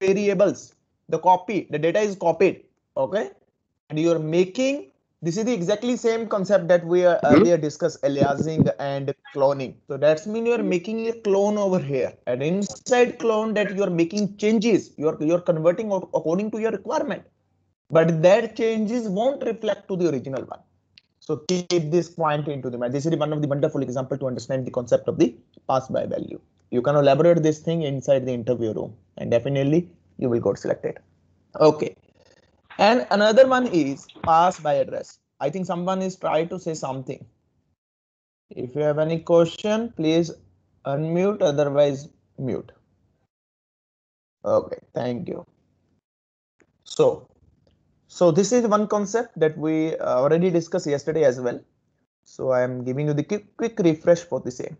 variables. The copy, the data is copied. Okay. And you're making, this is the exactly same concept that we are uh, hmm? earlier discussed aliasing and cloning. So that's mean you're hmm. making a clone over here and inside clone that you're making changes. You're, you're converting according to your requirement, but that changes won't reflect to the original one. So keep this point into the mind. This is one of the wonderful example to understand the concept of the pass by value you can elaborate this thing inside the interview room and definitely you will get selected. Okay. And another one is pass by address. I think someone is trying to say something. If you have any question, please unmute, otherwise mute. Okay, thank you. So, so this is one concept that we uh, already discussed yesterday as well. So I am giving you the quick, quick refresh for the same.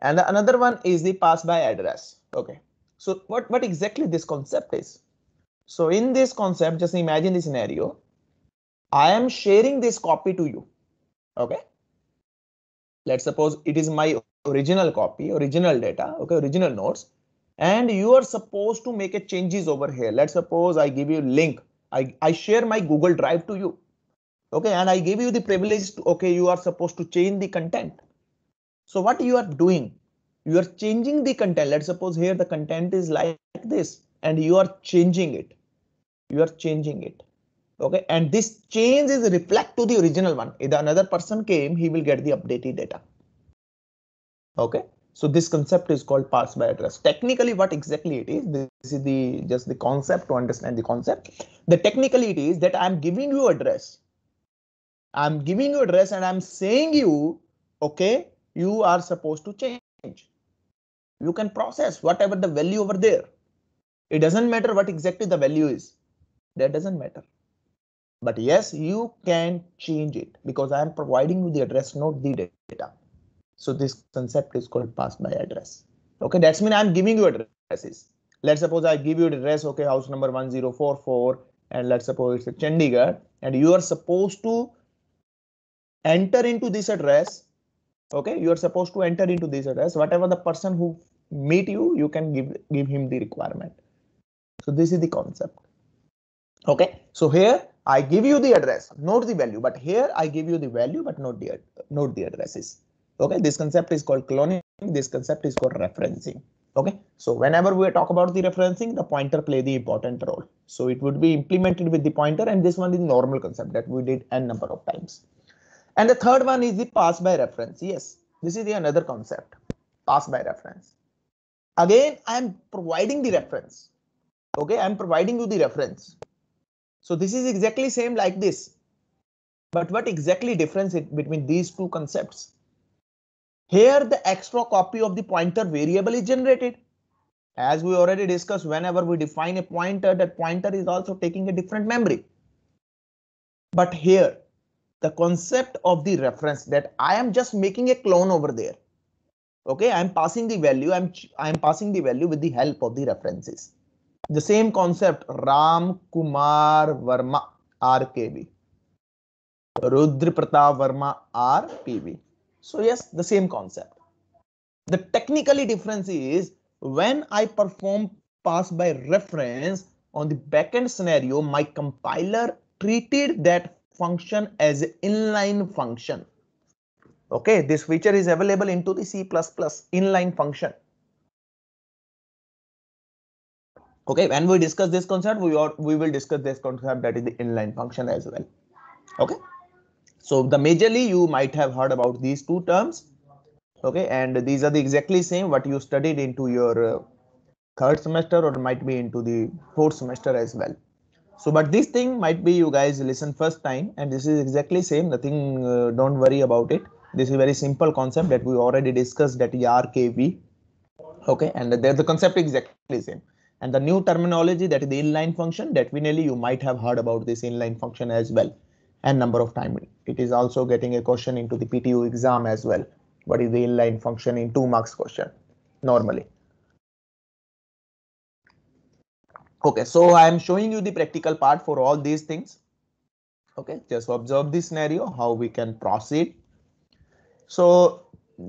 And the another one is the pass by address. Okay. So what, what exactly this concept is? So in this concept, just imagine the scenario. I am sharing this copy to you. Okay. Let's suppose it is my original copy, original data, okay, original nodes. And you are supposed to make a changes over here. Let's suppose I give you link. I, I share my Google Drive to you. Okay, and I give you the privilege. To, okay, you are supposed to change the content so what you are doing, you are changing the content. Let's suppose here the content is like this and you are changing it. You are changing it. OK, and this change is reflect to the original one. If another person came, he will get the updated data. OK, so this concept is called pass by address. Technically, what exactly it is, this is the just the concept to understand the concept. The technically it is that I'm giving you address. I'm giving you address and I'm saying you, OK, you are supposed to change. You can process whatever the value over there. It doesn't matter what exactly the value is. That doesn't matter. But yes, you can change it because I am providing you the address, not the data. So this concept is called pass by address. OK, that's mean I'm giving you addresses. Let's suppose I give you address. OK, house number 1044 and let's suppose it's a Chandigarh and you are supposed to enter into this address okay you are supposed to enter into this address whatever the person who meet you you can give give him the requirement so this is the concept okay so here i give you the address not the value but here i give you the value but not the not the addresses okay this concept is called cloning this concept is called referencing okay so whenever we talk about the referencing the pointer play the important role so it would be implemented with the pointer and this one is normal concept that we did n number of times and the third one is the pass by reference. Yes, this is the another concept, pass by reference. Again, I am providing the reference. OK, I'm providing you the reference. So this is exactly same like this. But what exactly difference it between these two concepts? Here the extra copy of the pointer variable is generated. As we already discussed, whenever we define a pointer, that pointer is also taking a different memory. But here the concept of the reference that I am just making a clone over there. Okay, I'm passing the value. I'm I'm passing the value with the help of the references. The same concept Ram Kumar Verma RKB. Rudra Pratap Verma R P V. So yes, the same concept. The technically difference is when I perform pass by reference on the backend scenario, my compiler treated that function as inline function. Okay, this feature is available into the C++ inline function. Okay, when we discuss this concept, we are we will discuss this concept that is the inline function as well. Okay, so the majorly you might have heard about these two terms. Okay, and these are the exactly same what you studied into your uh, third semester or might be into the fourth semester as well so but this thing might be you guys listen first time and this is exactly same nothing uh, don't worry about it this is very simple concept that we already discussed that erkv okay and there the concept exactly same and the new terminology that is the inline function definitely you might have heard about this inline function as well and number of time it is also getting a question into the ptu exam as well what is the inline function in two marks question normally okay so i am showing you the practical part for all these things okay just observe the scenario how we can proceed so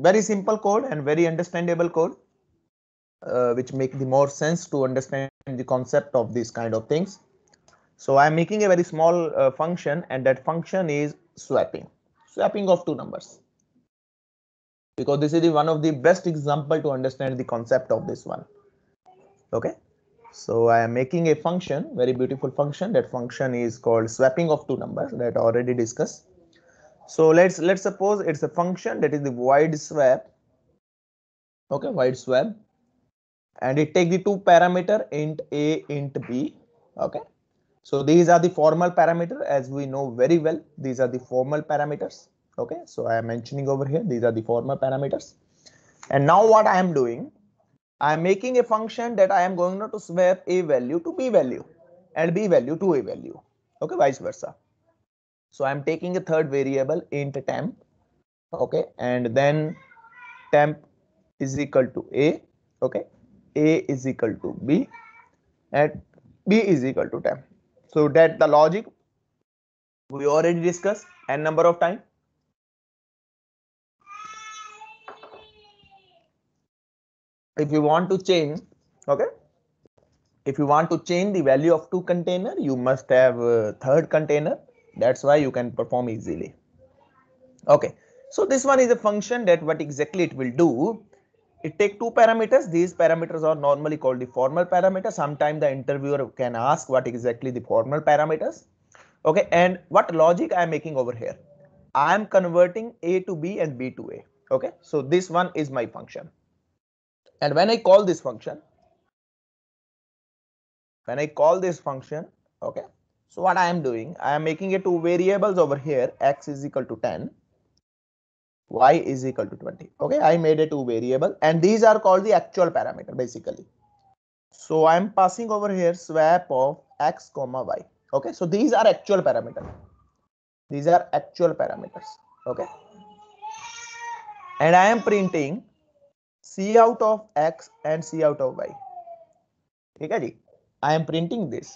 very simple code and very understandable code uh, which make the more sense to understand the concept of these kind of things so i'm making a very small uh, function and that function is swapping swapping of two numbers because this is the, one of the best example to understand the concept of this one okay so I am making a function, very beautiful function. That function is called swapping of two numbers that already discussed. So let's let's suppose it's a function that is the void swap. Okay, void swap. And it takes the two parameter int a int b. Okay. So these are the formal parameter as we know very well. These are the formal parameters. Okay, so I am mentioning over here. These are the formal parameters. And now what I am doing I am making a function that I am going to swap a value to b value and b value to a value. Okay, vice versa. So I am taking a third variable int temp. Okay, and then temp is equal to a. Okay, a is equal to b and b is equal to temp. So that the logic we already discussed n number of times if you want to change okay if you want to change the value of two container you must have a third container that's why you can perform easily okay so this one is a function that what exactly it will do it take two parameters these parameters are normally called the formal parameters sometimes the interviewer can ask what exactly the formal parameters okay and what logic i am making over here i am converting a to b and b to a okay so this one is my function and when I call this function, when I call this function, okay, so what I am doing, I am making a two variables over here, x is equal to 10, y is equal to 20. Okay, I made a two variable and these are called the actual parameter basically. So I am passing over here swap of x comma y. Okay, so these are actual parameters. These are actual parameters. Okay. And I am printing C out of x and C out of y. I am printing this.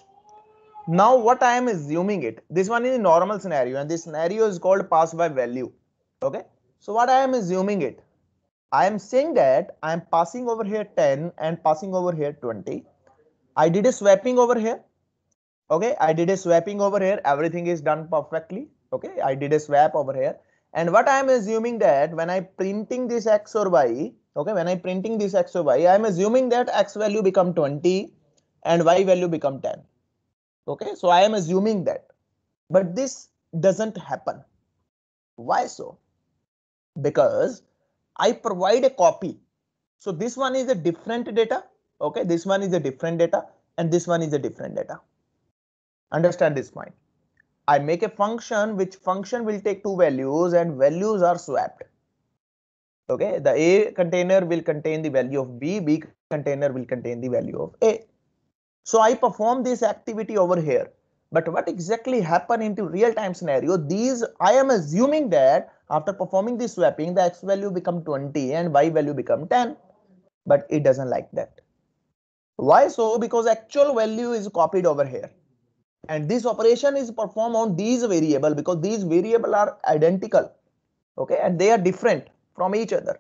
now what i am assuming it this one is a normal scenario and this scenario is called pass by value okay so what i am assuming it i am saying that i am passing over here 10 and passing over here 20 i did a swapping over here okay i did a swapping over here everything is done perfectly okay i did a swap over here and what i am assuming that when i printing this x or y okay when i printing this x or y i am assuming that x value become 20 and y value become 10 okay so i am assuming that but this doesn't happen why so because i provide a copy so this one is a different data okay this one is a different data and this one is a different data understand this point i make a function which function will take two values and values are swapped okay the a container will contain the value of b b container will contain the value of a so i perform this activity over here but what exactly happen into real time scenario these i am assuming that after performing this swapping the x value become 20 and y value become 10 but it doesn't like that why so because actual value is copied over here and this operation is performed on these variable because these variable are identical okay and they are different from each other.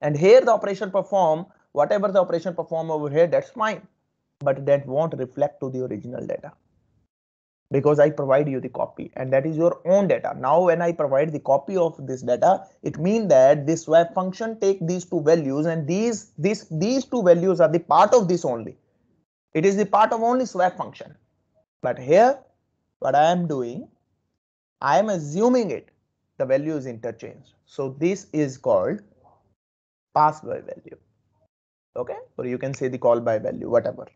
And here the operation perform, whatever the operation perform over here, that's fine. But that won't reflect to the original data. Because I provide you the copy and that is your own data. Now when I provide the copy of this data, it means that this swap function take these two values and these, these, these two values are the part of this only. It is the part of only swap function. But here what I am doing, I am assuming it. The value is interchanged. So this is called pass by value. OK, or you can say the call by value, whatever.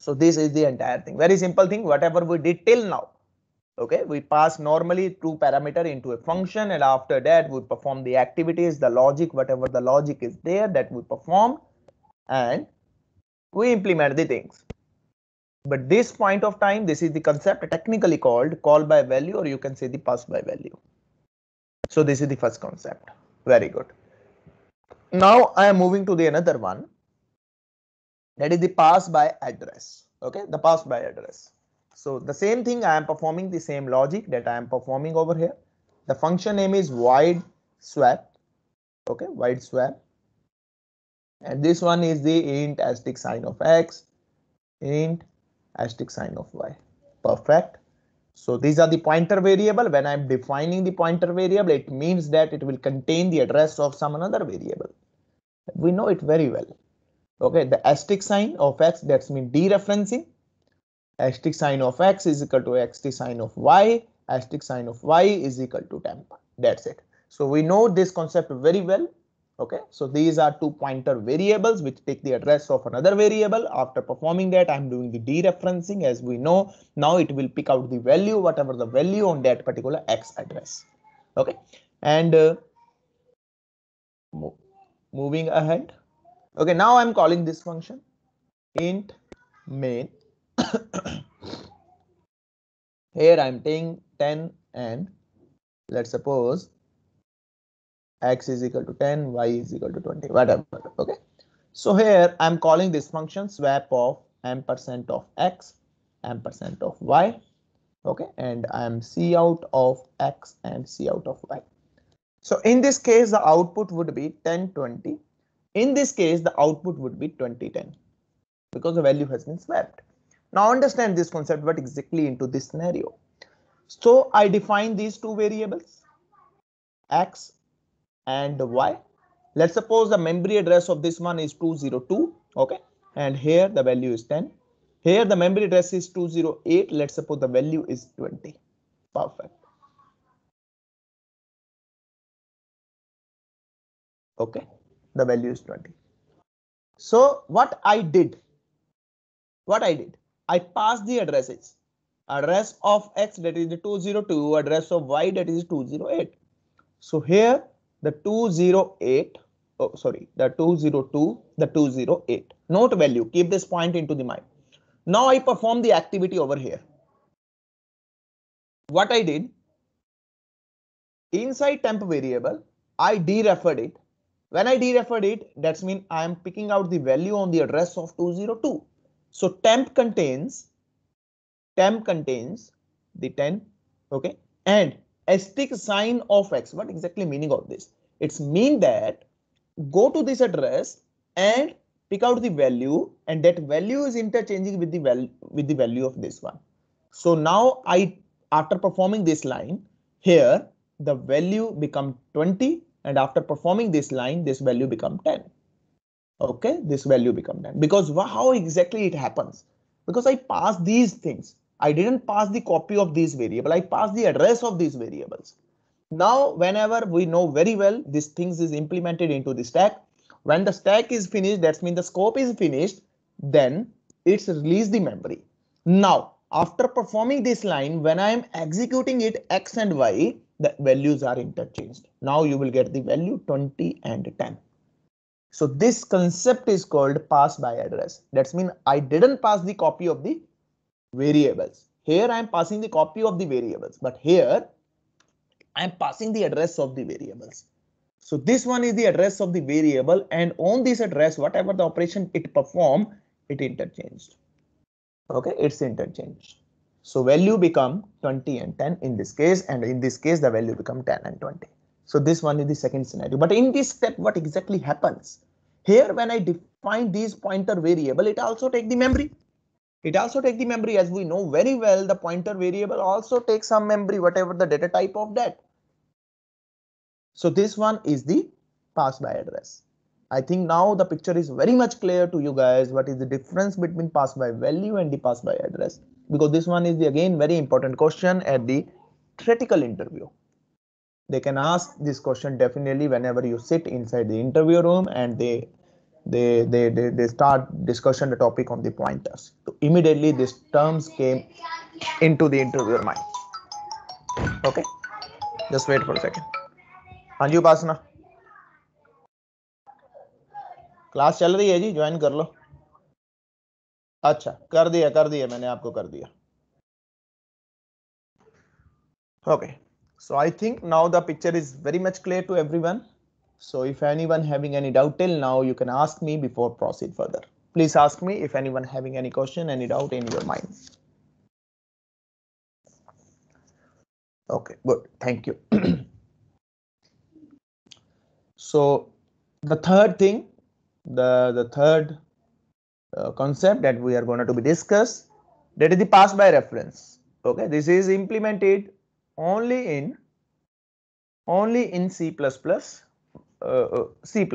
So this is the entire thing. Very simple thing, whatever we did till now. OK, we pass normally two parameter into a function and after that we perform the activities, the logic, whatever the logic is there that we perform and we implement the things. But this point of time, this is the concept technically called call by value or you can say the pass by value. So this is the first concept. Very good. Now I am moving to the another one. That is the pass by address. OK, the pass by address. So the same thing I am performing the same logic that I am performing over here. The function name is wide swap. OK, wide swap. And this one is the int asterisk sign of x int asterisk sign of y. Perfect. So these are the pointer variable. When I'm defining the pointer variable, it means that it will contain the address of some another variable. We know it very well. OK, the asterisk sign of x, that's mean dereferencing. Asterisk sign of x is equal to asterisk sign of y. Asterisk sign of y is equal to temp. That's it. So we know this concept very well. Okay, so these are two pointer variables which take the address of another variable. After performing that, I'm doing the dereferencing as we know. Now it will pick out the value, whatever the value on that particular X address. Okay, and uh, mo moving ahead. Okay, now I'm calling this function int main. Here I'm taking 10 and let's suppose x is equal to 10, y is equal to 20, whatever. Okay. So here I'm calling this function swap of ampersand of x, ampersand of y. Okay, and I'm c out of x and c out of y. So in this case, the output would be 10, 20. In this case, the output would be 20, 10 because the value has been swapped. Now understand this concept, what exactly into this scenario. So I define these two variables, x and y let's suppose the memory address of this one is 202 okay and here the value is 10 here the memory address is 208 let's suppose the value is 20 perfect okay the value is 20 so what i did what i did i passed the addresses address of x that is the 202 address of y that is 208 so here the 208 oh sorry the 202 the 208 note value keep this point into the mind now i perform the activity over here what i did inside temp variable i dereferred it when i dereferred it that's mean i am picking out the value on the address of 202 so temp contains temp contains the 10 okay and asterisk sign of x. What exactly meaning of this? It's mean that go to this address and pick out the value and that value is interchanging with the value with the value of this one. So now I after performing this line here the value become 20 and after performing this line this value become 10. Okay, this value become 10 because how exactly it happens because I pass these things I didn't pass the copy of these variable. I passed the address of these variables. Now, whenever we know very well these things is implemented into the stack, when the stack is finished, that means the scope is finished, then it's released the memory. Now, after performing this line, when I am executing it X and Y, the values are interchanged. Now you will get the value 20 and 10. So this concept is called pass by address. That means I didn't pass the copy of the variables. Here I am passing the copy of the variables, but here I am passing the address of the variables. So this one is the address of the variable and on this address, whatever the operation it perform, it interchanged. Okay, it's interchanged. So value become 20 and 10 in this case and in this case the value become 10 and 20. So this one is the second scenario. But in this step, what exactly happens? Here when I define these pointer variable, it also take the memory. It also takes the memory as we know very well the pointer variable also takes some memory whatever the data type of that. So this one is the pass by address. I think now the picture is very much clear to you guys what is the difference between pass by value and the pass by address because this one is the again very important question at the critical interview. They can ask this question definitely whenever you sit inside the interview room and they they, they, they, they start discussion the topic on the pointers. So immediately these terms came into the interviewer mind. Okay, just wait for a second. Anju Pasana. Class चल रही है जी join कर लो अच्छा कर दिया कर दिया मैंने आपको कर दिया okay so I think now the picture is very much clear to everyone So if anyone having any doubt till now, you can ask me before proceed further. Please ask me if anyone having any question, any doubt in your mind. Okay, good. Thank you. so the third thing, the, the third uh, concept that we are going to be discuss that is the pass by reference. Okay, this is implemented only in only in C++ C++,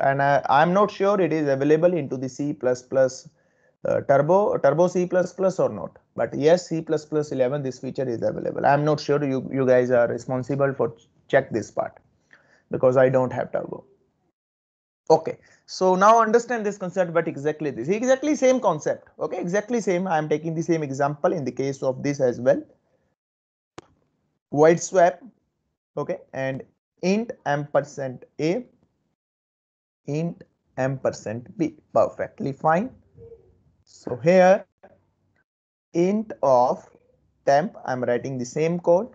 and I, am not sure it is available into the C++ uh, Turbo Turbo C++ or not. But yes, C plus plus eleven, this feature is available. I'm not sure you you guys are responsible for check this part because I don't have Turbo. Okay, so now understand this concept, but exactly this exactly same concept. Okay, exactly same. I'm taking the same example in the case of this as well. White swap. Okay, and int ampersand a int ampersand b perfectly fine so here int of temp i'm writing the same code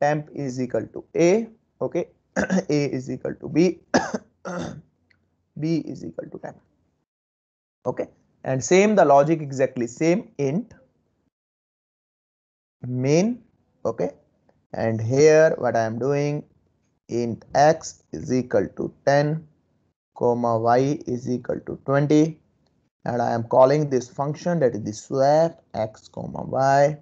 temp is equal to a okay a is equal to b b is equal to temp okay and same the logic exactly same int main okay and here what i am doing int x is equal to 10 comma y is equal to 20 and I am calling this function that is the swap x comma y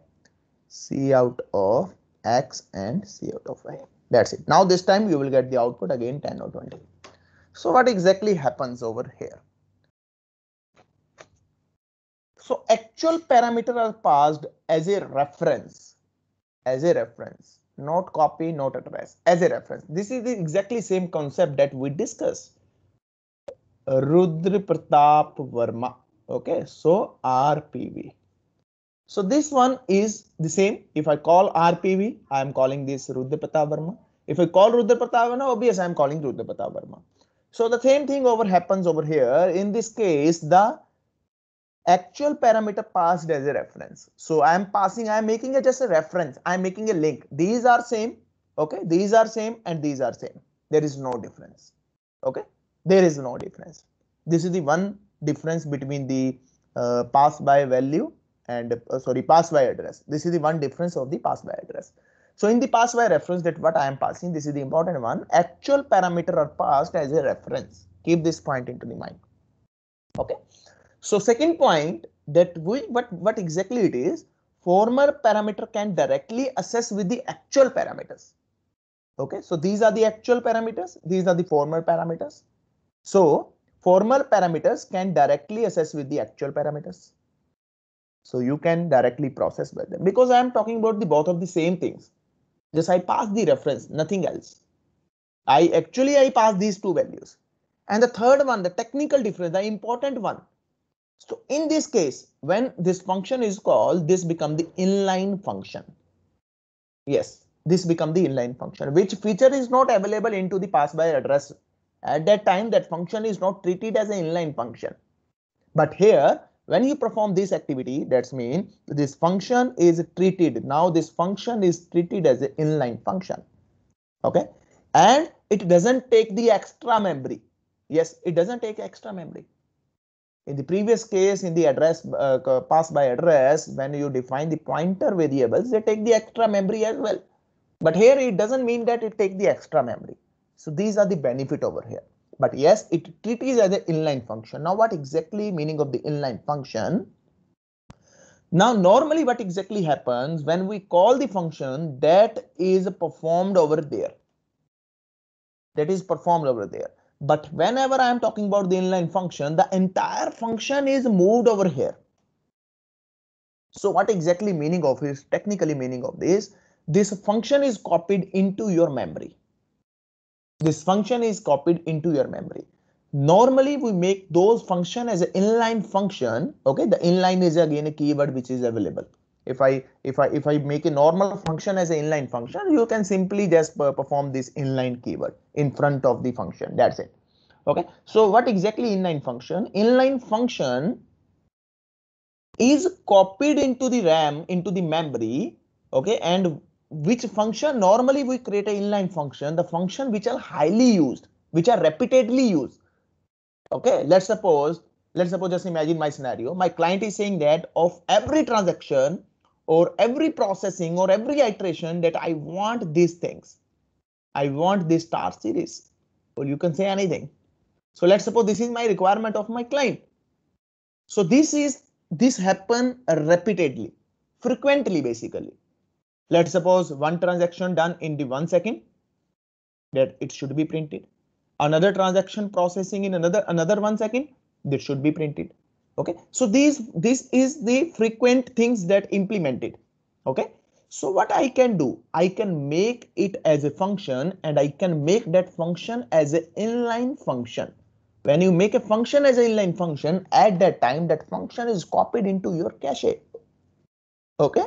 c out of x and c out of y that's it now this time you will get the output again 10 or 20 so what exactly happens over here so actual parameter are passed as a reference as a reference not copy, not address as a reference. This is the exactly same concept that we discussed. Rudrapratap Pratap Verma. Okay, so RPV. So this one is the same. If I call RPV, I am calling this Rudrapratap Pratap Verma. If I call Rudrapratap Pratap Verma, obvious I am calling Rudrapratap Pratap Verma. So the same thing over happens over here. In this case, the actual parameter passed as a reference. So I am passing, I am making it just a reference. I am making a link. These are same. Okay. These are same and these are same. There is no difference. Okay. There is no difference. This is the one difference between the uh, pass by value and uh, sorry pass by address. This is the one difference of the pass by address. So in the pass by reference that what I am passing, this is the important one. Actual parameter are passed as a reference. Keep this point into the mind. Okay. So second point that we, what, what exactly it is, former parameter can directly assess with the actual parameters. Okay, so these are the actual parameters. These are the former parameters. So former parameters can directly assess with the actual parameters. So you can directly process by them because I am talking about the both of the same things. Just I pass the reference, nothing else. I actually I pass these two values. And the third one, the technical difference, the important one, so in this case, when this function is called, this become the inline function. Yes, this become the inline function, which feature is not available into the pass by address. At that time, that function is not treated as an inline function. But here, when you perform this activity, that's mean this function is treated. Now this function is treated as an inline function. Okay, and it doesn't take the extra memory. Yes, it doesn't take extra memory. In the previous case, in the address uh, pass by address, when you define the pointer variables, they take the extra memory as well. But here it doesn't mean that it take the extra memory. So these are the benefit over here. But yes, it, treats as an inline function. Now what exactly meaning of the inline function? Now normally what exactly happens when we call the function that is performed over there. That is performed over there. But whenever I'm talking about the inline function, the entire function is moved over here. So what exactly meaning of is technically meaning of this? This function is copied into your memory. This function is copied into your memory. Normally we make those function as an inline function. OK, the inline is again a keyword which is available if I if I if I make a normal function as an inline function, you can simply just perform this inline keyword in front of the function. That's it. Okay. So what exactly inline function? Inline function is copied into the RAM into the memory. Okay, and which function normally we create an inline function, the function which are highly used, which are repeatedly used. Okay, let's suppose let's suppose just imagine my scenario. My client is saying that of every transaction, or every processing or every iteration that I want these things. I want this star series or you can say anything. So let's suppose this is my requirement of my client. So this is this happen repeatedly, frequently basically. Let's suppose one transaction done in the one second that it should be printed. Another transaction processing in another another one second that should be printed okay so these this is the frequent things that implemented. okay so what i can do i can make it as a function and i can make that function as an inline function when you make a function as an inline function at that time that function is copied into your cache okay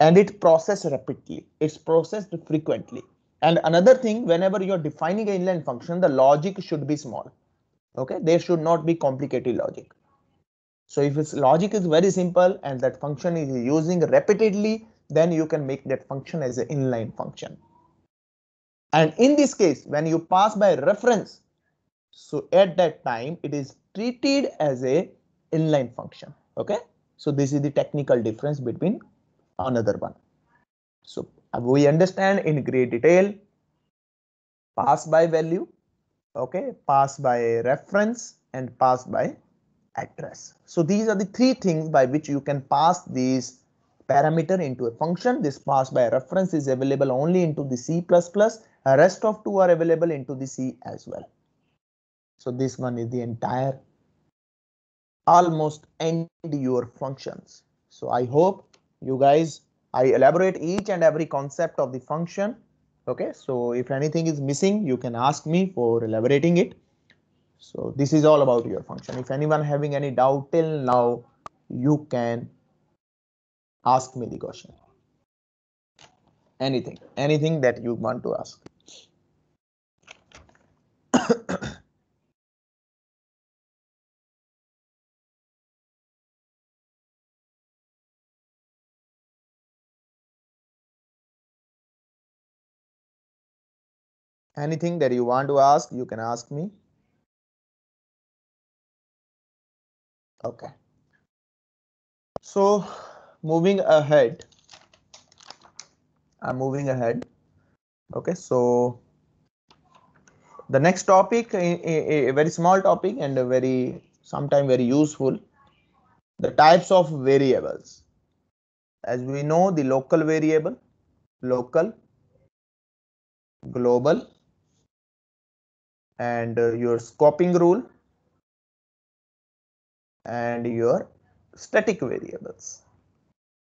and it processed rapidly it's processed frequently and another thing whenever you're defining an inline function the logic should be small Okay, there should not be complicated logic. So if its logic is very simple and that function is using repeatedly, then you can make that function as an inline function. And in this case, when you pass by reference, so at that time it is treated as a inline function. OK, so this is the technical difference between another one. So we understand in great detail pass by value okay pass by reference and pass by address so these are the three things by which you can pass these parameter into a function this pass by reference is available only into the c++ rest of two are available into the c as well so this one is the entire almost end your functions so i hope you guys i elaborate each and every concept of the function okay so if anything is missing you can ask me for elaborating it so this is all about your function if anyone having any doubt till now you can ask me the question anything anything that you want to ask anything that you want to ask you can ask me okay so moving ahead i'm moving ahead okay so the next topic a, a, a, very small topic and a very sometime very useful the types of variables as we know the local variable local global and uh, your scoping rule and your static variables.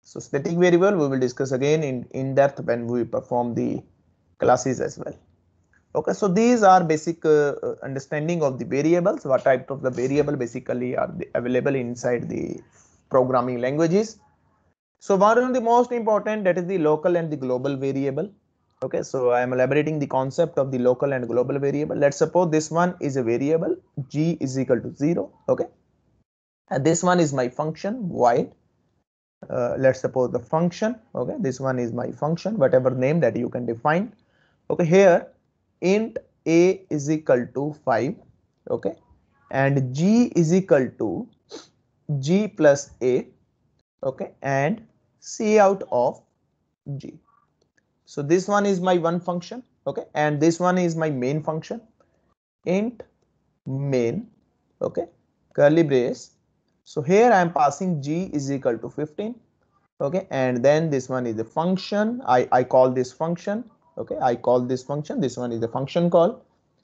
So static variable we will discuss again in, in depth when we perform the classes as well. Okay, so these are basic uh, uh understanding of the variables, what type of the variable basically are available inside the programming languages. So one of the most important that is the local and the global variable okay so i am elaborating the concept of the local and global variable let's suppose this one is a variable g is equal to 0 okay and this one is my function y. uh, let's suppose the function okay this one is my function whatever name that you can define okay here int a is equal to 5 okay and g is equal to g plus a okay and c out of g so this one is my one function, okay, and this one is my main function. Int main, okay, curly brace. So here I am passing g is equal to 15, okay, and then this one is the function. I, I call this function, okay, I call this function. This one is the function call,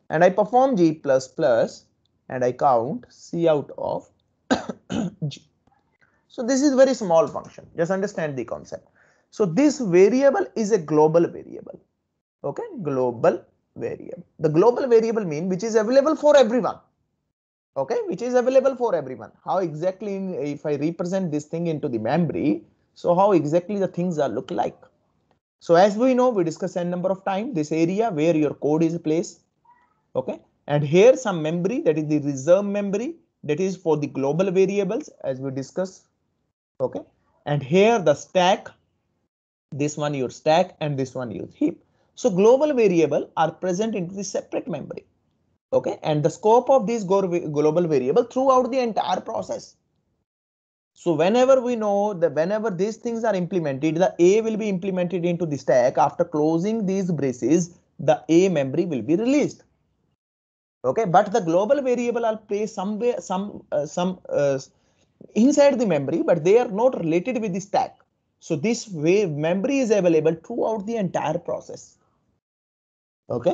and I perform g plus plus, and I count c out of g. So this is very small function. Just understand the concept. So this variable is a global variable. Okay, global variable. The global variable mean which is available for everyone. Okay, which is available for everyone. How exactly if I represent this thing into the memory, so how exactly the things are look like. So as we know, we discuss n number of time this area where your code is placed. Okay, and here some memory that is the reserve memory that is for the global variables as we discuss. Okay, and here the stack this one your stack and this one your heap. So global variable are present into the separate memory. Okay, and the scope of this global variable throughout the entire process. So whenever we know that whenever these things are implemented, the A will be implemented into the stack after closing these braces, the A memory will be released. Okay, but the global variable are placed somewhere, some, uh, some uh, inside the memory, but they are not related with the stack. So this way memory is available throughout the entire process. OK,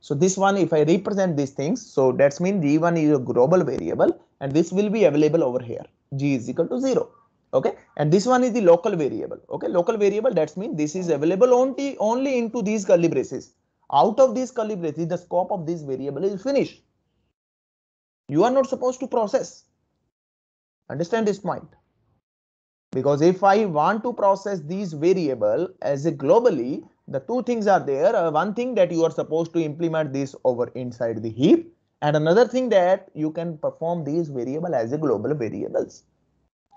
so this one if I represent these things, so that's mean g1 is a global variable and this will be available over here. g is equal to 0. OK, and this one is the local variable. OK, local variable that's mean this is available only only into these curly braces. Out of these curly braces, the scope of this variable is finished. You are not supposed to process. Understand this point because if I want to process these variable as a globally, the two things are there. Uh, one thing that you are supposed to implement this over inside the heap and another thing that you can perform these variable as a global variables.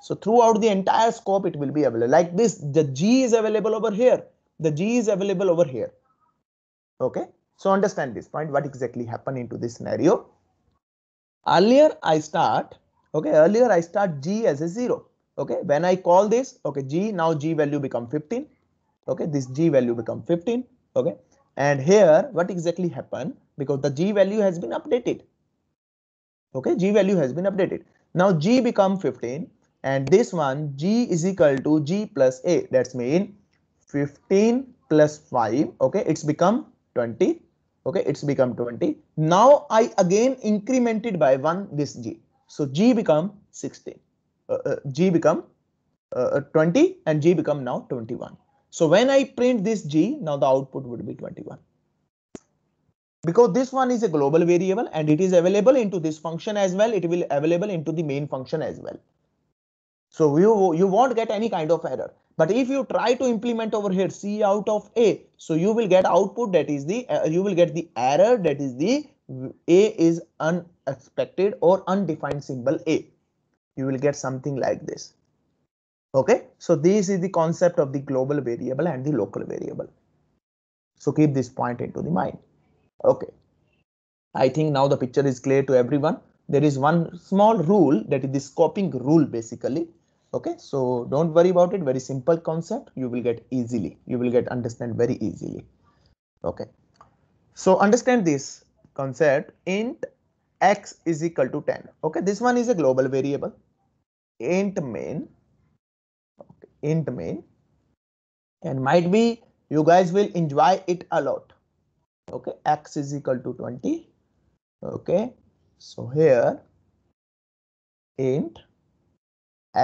So throughout the entire scope, it will be available like this. The G is available over here. The G is available over here. OK, so understand this point. What exactly happened into this scenario? Earlier I start. OK, earlier I start G as a zero okay when i call this okay g now g value become 15 okay this g value become 15 okay and here what exactly happened because the g value has been updated okay g value has been updated now g become 15 and this one g is equal to g plus a that's mean 15 plus 5 okay it's become 20 okay it's become 20 now i again incremented by 1 this g so g become 16 uh, uh, g become uh, 20 and g become now 21. So when I print this g, now the output would be 21. Because this one is a global variable and it is available into this function as well, it will available into the main function as well. So you, you won't get any kind of error. But if you try to implement over here C out of A, so you will get output that is the, uh, you will get the error that is the A is unexpected or undefined symbol A you will get something like this. Okay, so this is the concept of the global variable and the local variable. So keep this point into the mind. Okay, I think now the picture is clear to everyone. There is one small rule that is the scoping rule basically. Okay, so don't worry about it. Very simple concept. You will get easily. You will get understand very easily. Okay, so understand this concept int x is equal to 10 okay this one is a global variable int main okay, int main and might be you guys will enjoy it a lot okay x is equal to 20 okay so here int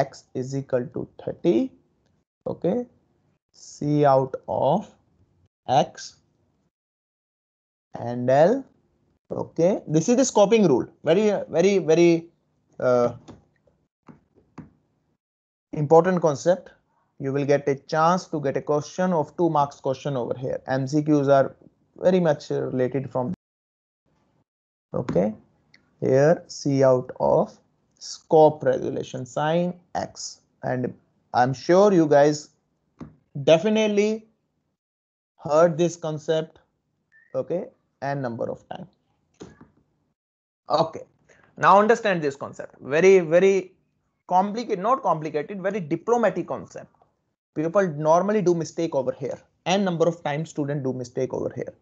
x is equal to 30 okay c out of x and l okay this is the scoping rule very very very uh, important concept you will get a chance to get a question of two marks question over here mcqs are very much related from okay here c out of scope regulation sign x and i'm sure you guys definitely heard this concept okay and number of times Okay. Now understand this concept. Very, very complicated, not complicated, very diplomatic concept. People normally do mistake over here and number of times student do mistake over here.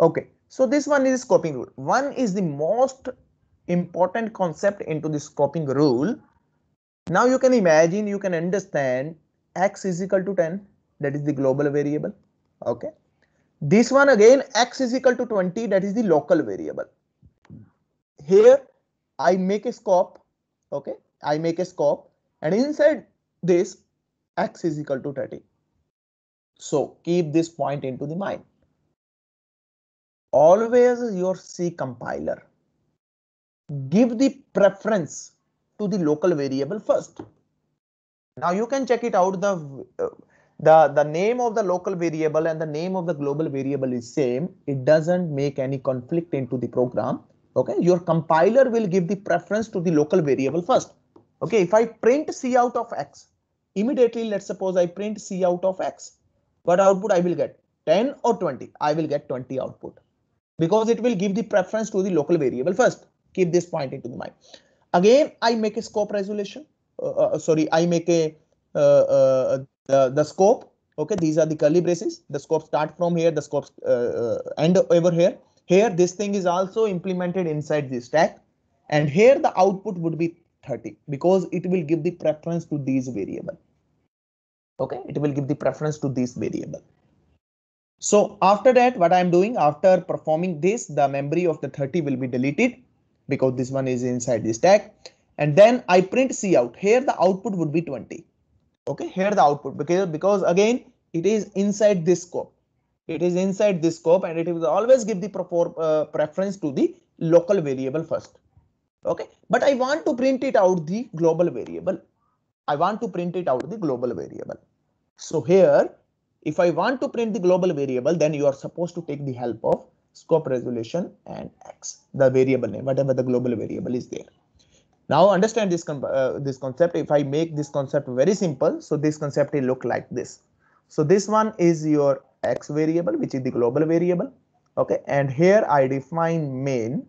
Okay. So this one is scoping rule. One is the most important concept into the scoping rule. Now you can imagine, you can understand x is equal to 10. That is the global variable. Okay. This one again, x is equal to 20. That is the local variable here I make a scope, okay? I make a scope and inside this x is equal to 30. So keep this point into the mind. Always your C compiler. Give the preference to the local variable first. Now you can check it out the uh, the the name of the local variable and the name of the global variable is same. It doesn't make any conflict into the program okay your compiler will give the preference to the local variable first okay if i print c out of x immediately let's suppose i print c out of x what output i will get 10 or 20 i will get 20 output because it will give the preference to the local variable first keep this point into mind again i make a scope resolution uh, uh, uh sorry i make a uh, uh, the, the scope okay these are the curly braces the scope start from here the scope uh, end over here here, this thing is also implemented inside the stack. And here the output would be 30 because it will give the preference to these variable. OK, it will give the preference to this variable. So after that, what I'm doing after performing this, the memory of the 30 will be deleted because this one is inside the stack. And then I print C out here. The output would be 20. OK, here the output because because again, it is inside this scope. It is inside this scope and it will always give the uh, preference to the local variable first. Okay, but I want to print it out the global variable. I want to print it out the global variable. So here, if I want to print the global variable, then you are supposed to take the help of scope resolution and X, the variable name, whatever the global variable is there. Now understand this, uh, this concept. If I make this concept very simple, so this concept will look like this. So this one is your x variable, which is the global variable. Okay, and here I define main.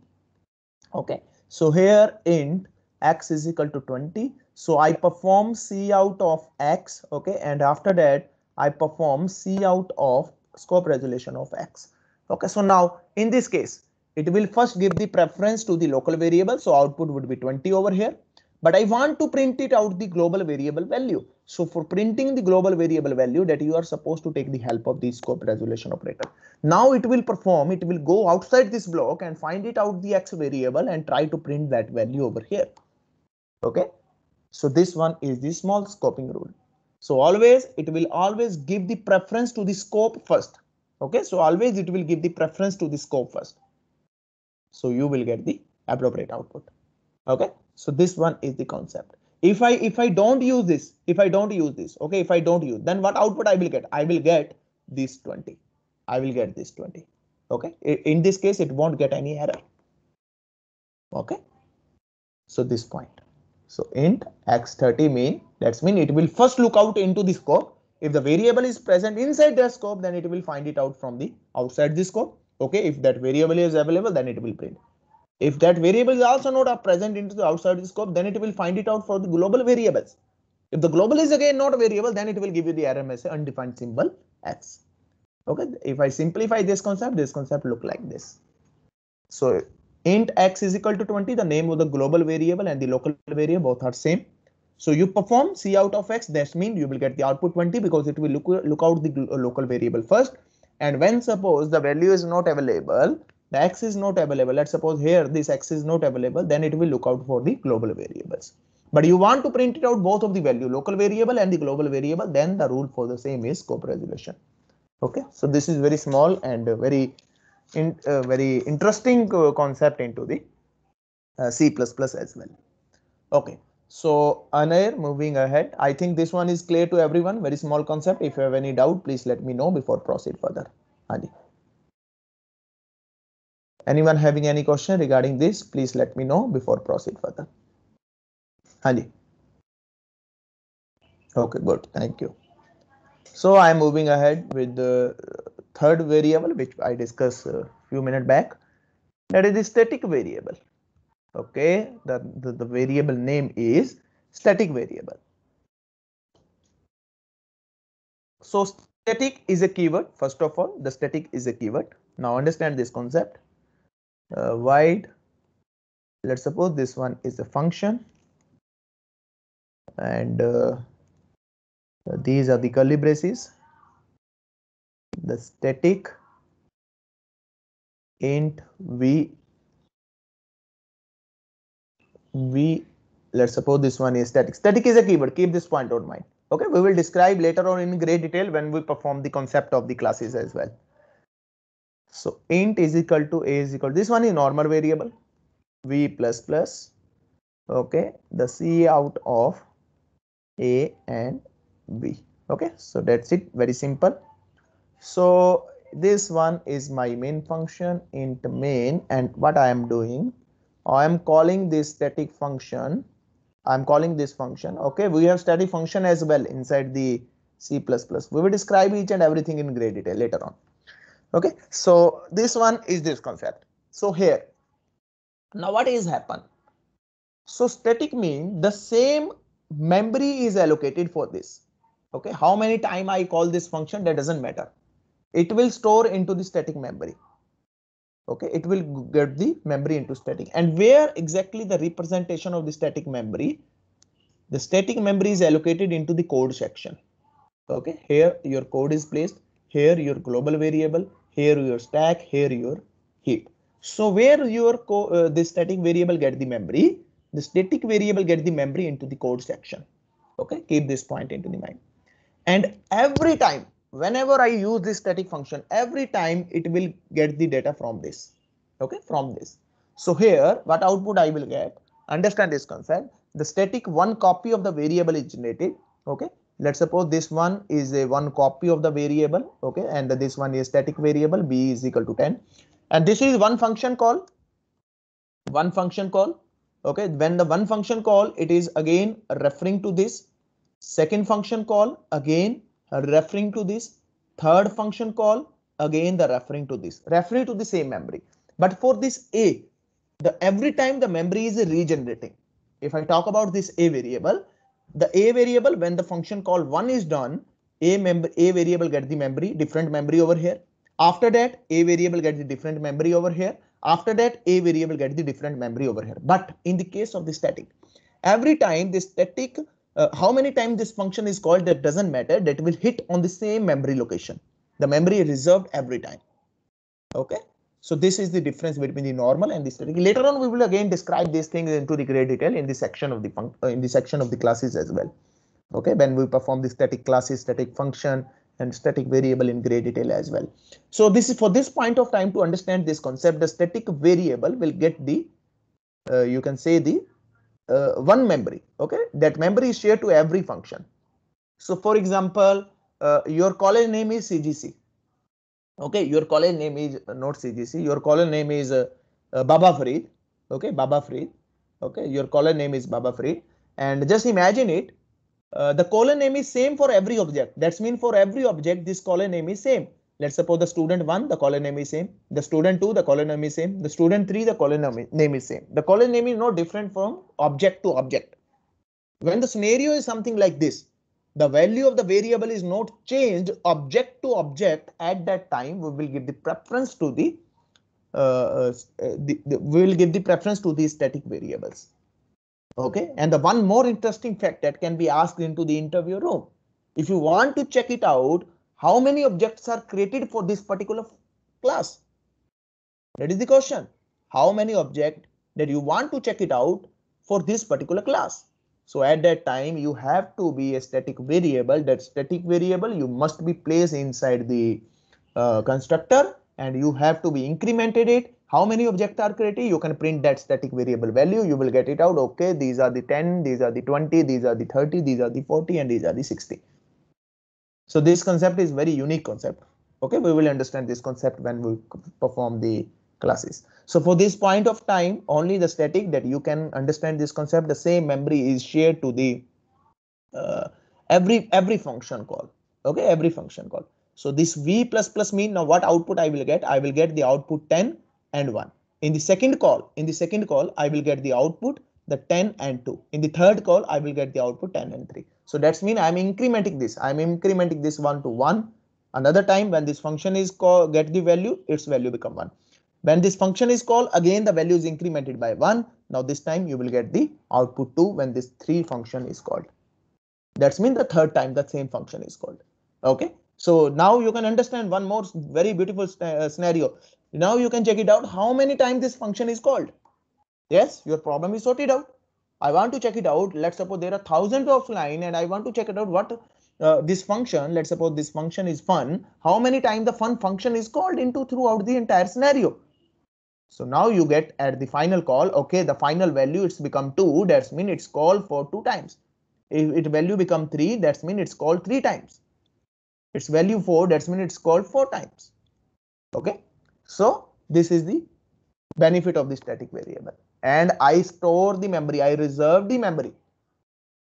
Okay, so here int x is equal to 20. So I perform c out of x. Okay, and after that I perform c out of scope resolution of x. Okay, so now in this case, it will first give the preference to the local variable. So output would be 20 over here but I want to print it out the global variable value. So for printing the global variable value that you are supposed to take the help of the scope resolution operator. Now it will perform, it will go outside this block and find it out the X variable and try to print that value over here. Okay, so this one is the small scoping rule. So always it will always give the preference to the scope first. Okay, so always it will give the preference to the scope first. So you will get the appropriate output. Okay. So this one is the concept. If I if I don't use this, if I don't use this, okay, if I don't use, then what output I will get? I will get this 20. I will get this 20. Okay, in this case, it won't get any error. Okay, so this point. So int x30 mean that's mean it will first look out into the scope. If the variable is present inside the scope, then it will find it out from the outside the scope. Okay, if that variable is available, then it will print. If that variable is also not present into the outside scope, then it will find it out for the global variables. If the global is again not a variable, then it will give you the error message undefined symbol x. Okay, if I simplify this concept, this concept look like this. So int x is equal to 20, the name of the global variable and the local variable both are same. So you perform C out of X, that means you will get the output 20 because it will look, look out the local variable first. And when suppose the value is not available, the x is not available let's suppose here this x is not available then it will look out for the global variables but you want to print it out both of the value local variable and the global variable then the rule for the same is scope resolution okay so this is very small and very in, uh, very interesting uh, concept into the uh, c++ as well okay so Anair moving ahead I think this one is clear to everyone very small concept if you have any doubt please let me know before proceed further Adi anyone having any question regarding this please let me know before proceed further Hanji. okay good thank you so i am moving ahead with the uh, third variable which i discussed a uh, few minutes back that is the static variable okay the, the, the variable name is static variable so static is a keyword first of all the static is a keyword now understand this concept uh, wide let's suppose this one is a function and uh, these are the curly braces the static int v v let's suppose this one is static static is a keyword keep this point in mind okay we will describe later on in great detail when we perform the concept of the classes as well so int is equal to a is equal. This one is normal variable v plus plus. Okay, the c out of a and b. Okay, so that's it. Very simple. So this one is my main function int main and what I am doing I am calling this static function I'm calling this function okay we have static function as well inside the C++ we will describe each and everything in great detail later on okay so this one is this concept so here now what is happen so static mean the same memory is allocated for this okay how many time i call this function that doesn't matter it will store into the static memory okay it will get the memory into static and where exactly the representation of the static memory the static memory is allocated into the code section okay here your code is placed here your global variable here your stack, here your heap. So where your uh, this static variable get the memory, the static variable get the memory into the code section. Okay, keep this point into the mind. And every time, whenever I use this static function, every time it will get the data from this. Okay, from this. So here, what output I will get? Understand this concept. The static one copy of the variable is generated. Okay, let's suppose this one is a one copy of the variable okay and this one is static variable b is equal to 10 and this is one function call one function call okay when the one function call it is again referring to this second function call again referring to this third function call again the referring to this referring to the same memory but for this a the every time the memory is regenerating if i talk about this a variable the a variable when the function call 1 is done a member a variable get the memory different memory over here after that a variable get the different memory over here after that a variable get the different memory over here but in the case of the static every time the static uh, how many times this function is called that doesn't matter that will hit on the same memory location the memory is reserved every time okay so this is the difference between the normal and the static. Later on, we will again describe these things into the great detail in the section of the uh, in the section of the classes as well. OK, when we perform the static classes, static function and static variable in great detail as well. So this is for this point of time to understand this concept. The static variable will get the uh, you can say the uh, one memory. OK, that memory is shared to every function. So for example, uh, your college name is CGC okay your college name is uh, not cgc your college name is uh, uh, baba farid okay baba farid okay your college name is baba farid and just imagine it uh, the colon name is same for every object that's mean for every object this colon name is same let's suppose the student 1 the colon name is same the student 2 the colon name is same the student 3 the colon name is same the colon name is no different from object to object when the scenario is something like this the value of the variable is not changed object to object at that time we will give the preference to the, uh, uh, uh, the, the we will give the preference to the static variables okay and the one more interesting fact that can be asked into the interview room if you want to check it out how many objects are created for this particular class that is the question how many object that you want to check it out for this particular class so at that time, you have to be a static variable. That static variable, you must be placed inside the uh, constructor and you have to be incremented it. How many objects are created? You can print that static variable value. You will get it out. Okay, these are the 10, these are the 20, these are the 30, these are the 40, and these are the 60. So this concept is very unique concept. Okay, we will understand this concept when we perform the classes. So for this point of time, only the static that you can understand this concept, the same memory is shared to the uh, every every function call. Okay, every function call. So this V++ plus plus mean now what output I will get? I will get the output 10 and 1. In the second call, in the second call, I will get the output the 10 and 2. In the third call, I will get the output 10 and 3. So that's mean I'm incrementing this. I'm incrementing this 1 to 1. Another time when this function is call, get the value, its value become 1. When this function is called, again the value is incremented by 1. Now this time you will get the output 2 when this 3 function is called. That's mean the third time the same function is called. Okay, so now you can understand one more very beautiful uh, scenario. Now you can check it out how many times this function is called. Yes, your problem is sorted out. I want to check it out. Let's suppose there are thousands of line and I want to check it out what uh, this function, let's suppose this function is fun, how many times the fun function is called into throughout the entire scenario. So now you get at the final call, okay, the final value it's become 2, that's mean it's called for 2 times. If it value become 3, that's mean it's called 3 times. It's value 4, that's mean it's called 4 times. Okay, so this is the benefit of the static variable. And I store the memory, I reserve the memory.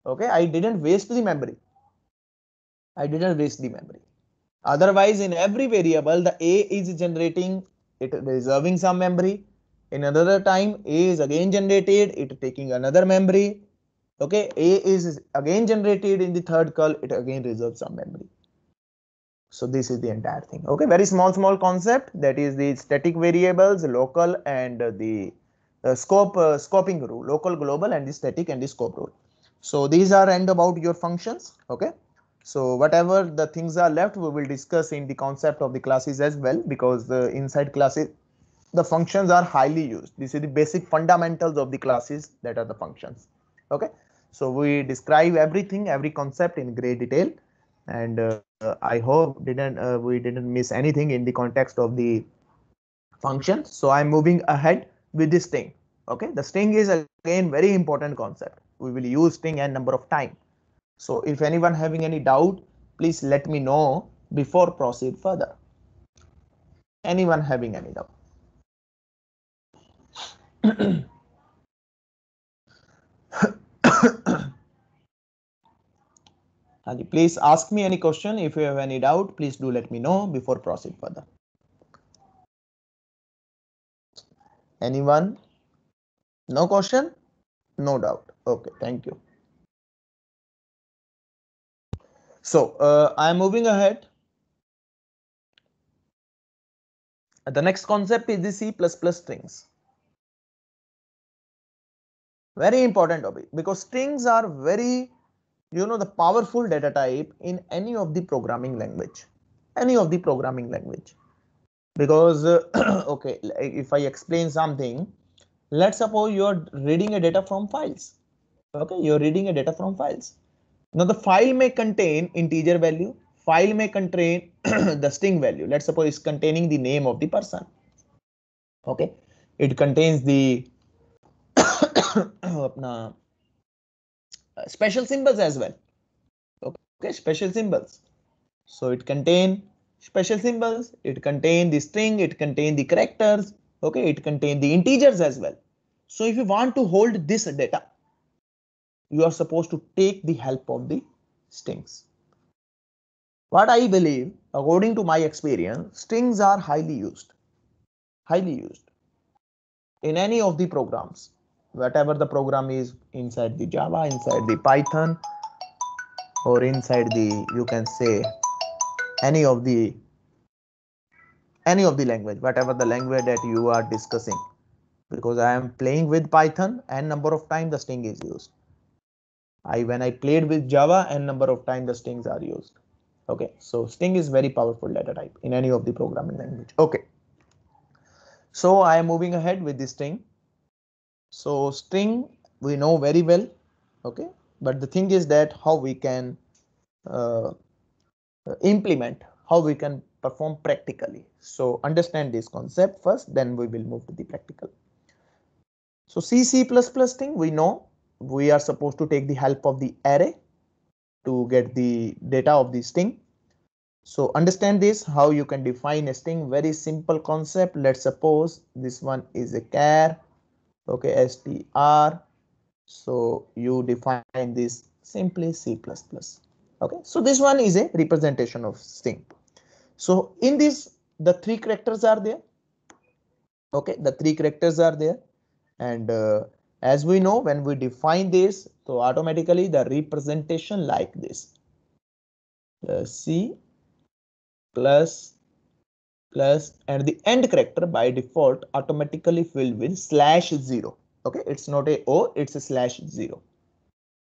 Okay, I didn't waste the memory. I didn't waste the memory. Otherwise, in every variable, the A is generating it reserving some memory in another time a is again generated it taking another memory okay a is again generated in the third call it again reserves some memory so this is the entire thing okay very small small concept that is the static variables local and the uh, scope uh, scoping rule local global and the static and the scope rule so these are and about your functions okay so whatever the things are left, we will discuss in the concept of the classes as well, because the inside classes, the functions are highly used. This is the basic fundamentals of the classes that are the functions. Okay, so we describe everything, every concept in great detail, and uh, I hope didn't uh, we didn't miss anything in the context of the function. So I'm moving ahead with this thing. Okay, the string is again very important concept. We will use string n number of times so if anyone having any doubt, please let me know before proceed further. Anyone having any doubt? please ask me any question. If you have any doubt, please do let me know before proceed further. Anyone? No question? No doubt. Okay, thank you. So uh, I'm moving ahead. The next concept is the C++ strings. Very important topic because strings are very, you know, the powerful data type in any of the programming language, any of the programming language. Because, uh, okay, if I explain something, let's suppose you're reading a data from files. Okay, you're reading a data from files now the file may contain integer value, file may contain the string value. Let's suppose it's containing the name of the person. Okay, it contains the uh, special symbols as well. Okay, special symbols. So it contain special symbols, it contain the string, it contain the characters, okay, it contain the integers as well. So if you want to hold this data, you are supposed to take the help of the strings. What I believe, according to my experience, strings are highly used, highly used in any of the programs, whatever the program is inside the Java, inside the Python, or inside the, you can say any of the any of the language, whatever the language that you are discussing, because I am playing with Python and number of time the string is used. I when I played with Java and number of time the strings are used. Okay, so string is very powerful data type in any of the programming language. Okay, so I am moving ahead with this string. So string we know very well. Okay, but the thing is that how we can uh, implement, how we can perform practically. So understand this concept first, then we will move to the practical. So C, C++ thing we know we are supposed to take the help of the array to get the data of the string. So understand this how you can define a string very simple concept. Let's suppose this one is a char okay str so you define this simply c++ okay so this one is a representation of string so in this the three characters are there okay the three characters are there and uh, as we know, when we define this, so automatically the representation like this. The C plus plus and the end character by default automatically filled with slash zero. OK, it's not a O, it's a slash zero.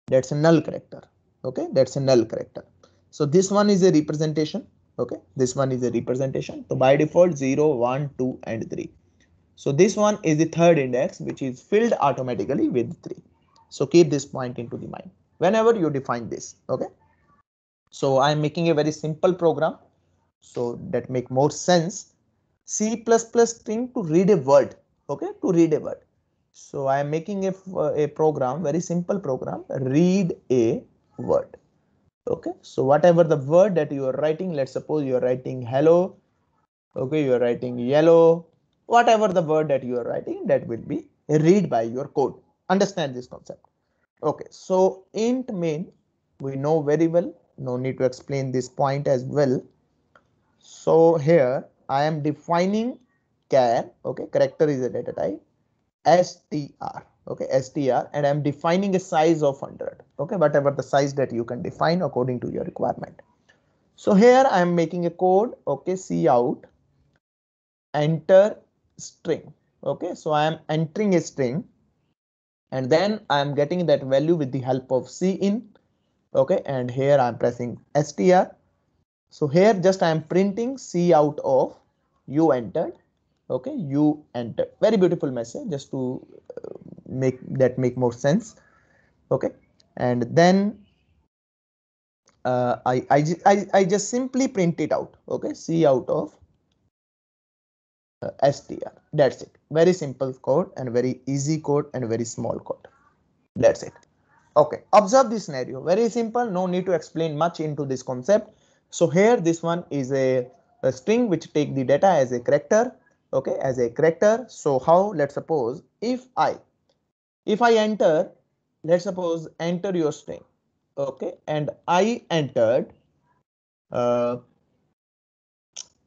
That's a null character. OK, that's a null character. So this one is a representation. OK, this one is a representation. So by default 0, 1, 2 and 3. So this one is the third index which is filled automatically with 3. So keep this point into the mind whenever you define this. OK, so I'm making a very simple program so that make more sense. C++ string to read a word. OK, to read a word. So I am making a, a program, very simple program, read a word. OK, so whatever the word that you are writing, let's suppose you are writing hello. OK, you are writing yellow whatever the word that you are writing that will be read by your code understand this concept okay so int main we know very well no need to explain this point as well so here i am defining char okay character is a data type str okay str and i'm defining a size of 100 okay whatever the size that you can define according to your requirement so here i am making a code okay see out enter string. Okay, so I am entering a string and then I am getting that value with the help of cin. Okay, and here I'm pressing str. So here just I am printing c out of you entered. Okay, you entered. Very beautiful message just to uh, make that make more sense. Okay, and then uh, I, I, I, I just simply print it out. Okay, c out of uh, str that's it very simple code and very easy code and very small code that's it okay observe this scenario very simple no need to explain much into this concept so here this one is a, a string which take the data as a character okay as a character so how let's suppose if i if i enter let's suppose enter your string okay and i entered uh,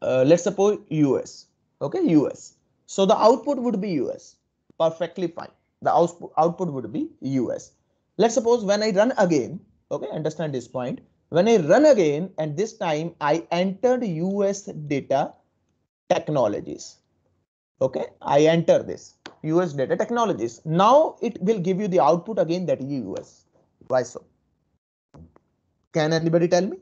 uh, let's suppose us okay us so the output would be us perfectly fine the output output would be us let's suppose when i run again okay understand this point when i run again and this time i entered us data technologies okay i enter this us data technologies now it will give you the output again that is us why so can anybody tell me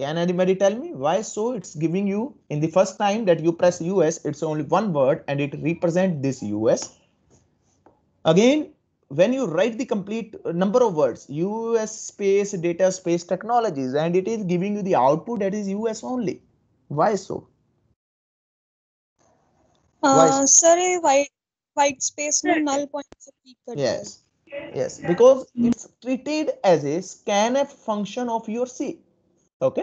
Can anybody tell me why? So it's giving you in the first time that you press US, it's only one word and it represents this US. Again, when you write the complete uh, number of words, US space data space technologies, and it is giving you the output that is US only. Why so? Uh, why? Sorry, white white space no null points. Yes, yes, because it's treated as a scanf function of your C okay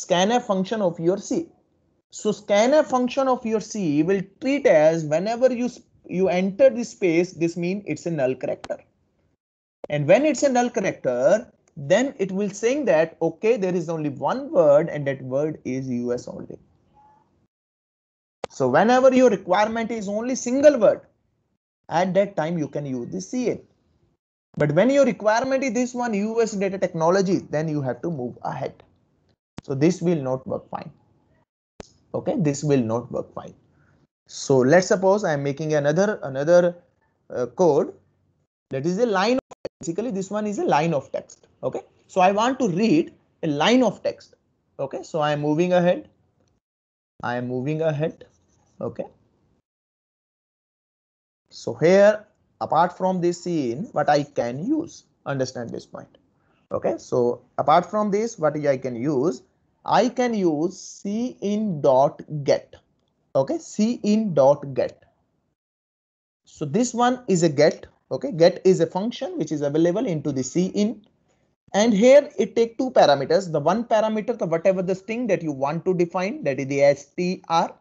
scanf function of your c so scanf function of your c will treat as whenever you you enter the space this means it's a null character and when it's a null character then it will saying that okay there is only one word and that word is us only so whenever your requirement is only single word at that time you can use the ca but when your requirement is this one us data technology then you have to move ahead so this will not work fine. OK, this will not work fine. So let's suppose I'm making another another uh, code that is a line. Of, basically, this one is a line of text. OK, so I want to read a line of text. OK, so I'm moving ahead. I am moving ahead. OK. So here, apart from this scene, what I can use, understand this point. OK, so apart from this, what I can use I can use C in dot get. Okay, C in dot get. So this one is a get. Okay, get is a function which is available into the C in. And here it take two parameters. The one parameter, the whatever the string that you want to define, that is the str,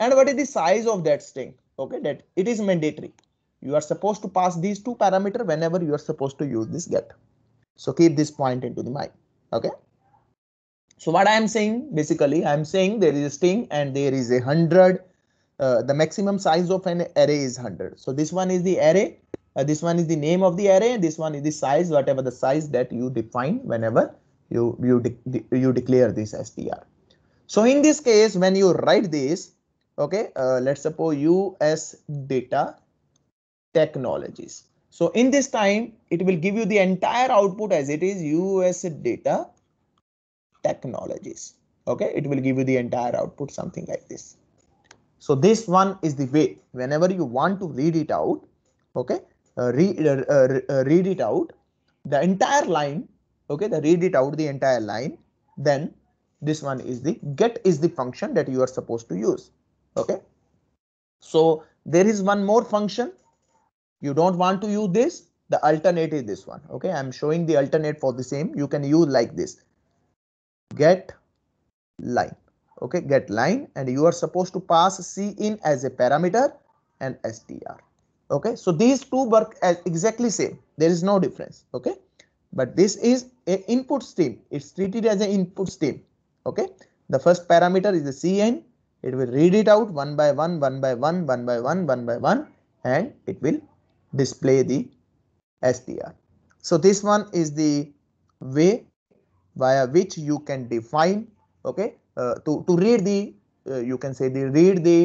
and what is the size of that string? Okay, that it is mandatory. You are supposed to pass these two parameter whenever you are supposed to use this get. So keep this point into the mind. Okay. So what I am saying basically, I am saying there is a string and there is a hundred. Uh, the maximum size of an array is hundred. So this one is the array. Uh, this one is the name of the array. And this one is the size, whatever the size that you define whenever you you de you declare this str. So in this case, when you write this, okay, uh, let's suppose us data technologies. So in this time, it will give you the entire output as it is us data technologies. Okay, it will give you the entire output, something like this. So this one is the way whenever you want to read it out, okay, uh, read, uh, uh, uh, read it out, the entire line, okay, the read it out the entire line, then this one is the get is the function that you are supposed to use. Okay, so there is one more function. You don't want to use this. The alternate is this one. Okay, I'm showing the alternate for the same. You can use like this get line okay get line and you are supposed to pass c in as a parameter and str okay so these two work as exactly same there is no difference okay but this is a input stream it's treated as an input stream okay the first parameter is the cn it will read it out one by one one by one one by one one by one and it will display the str so this one is the way via which you can define okay uh, to to read the uh, you can say the read the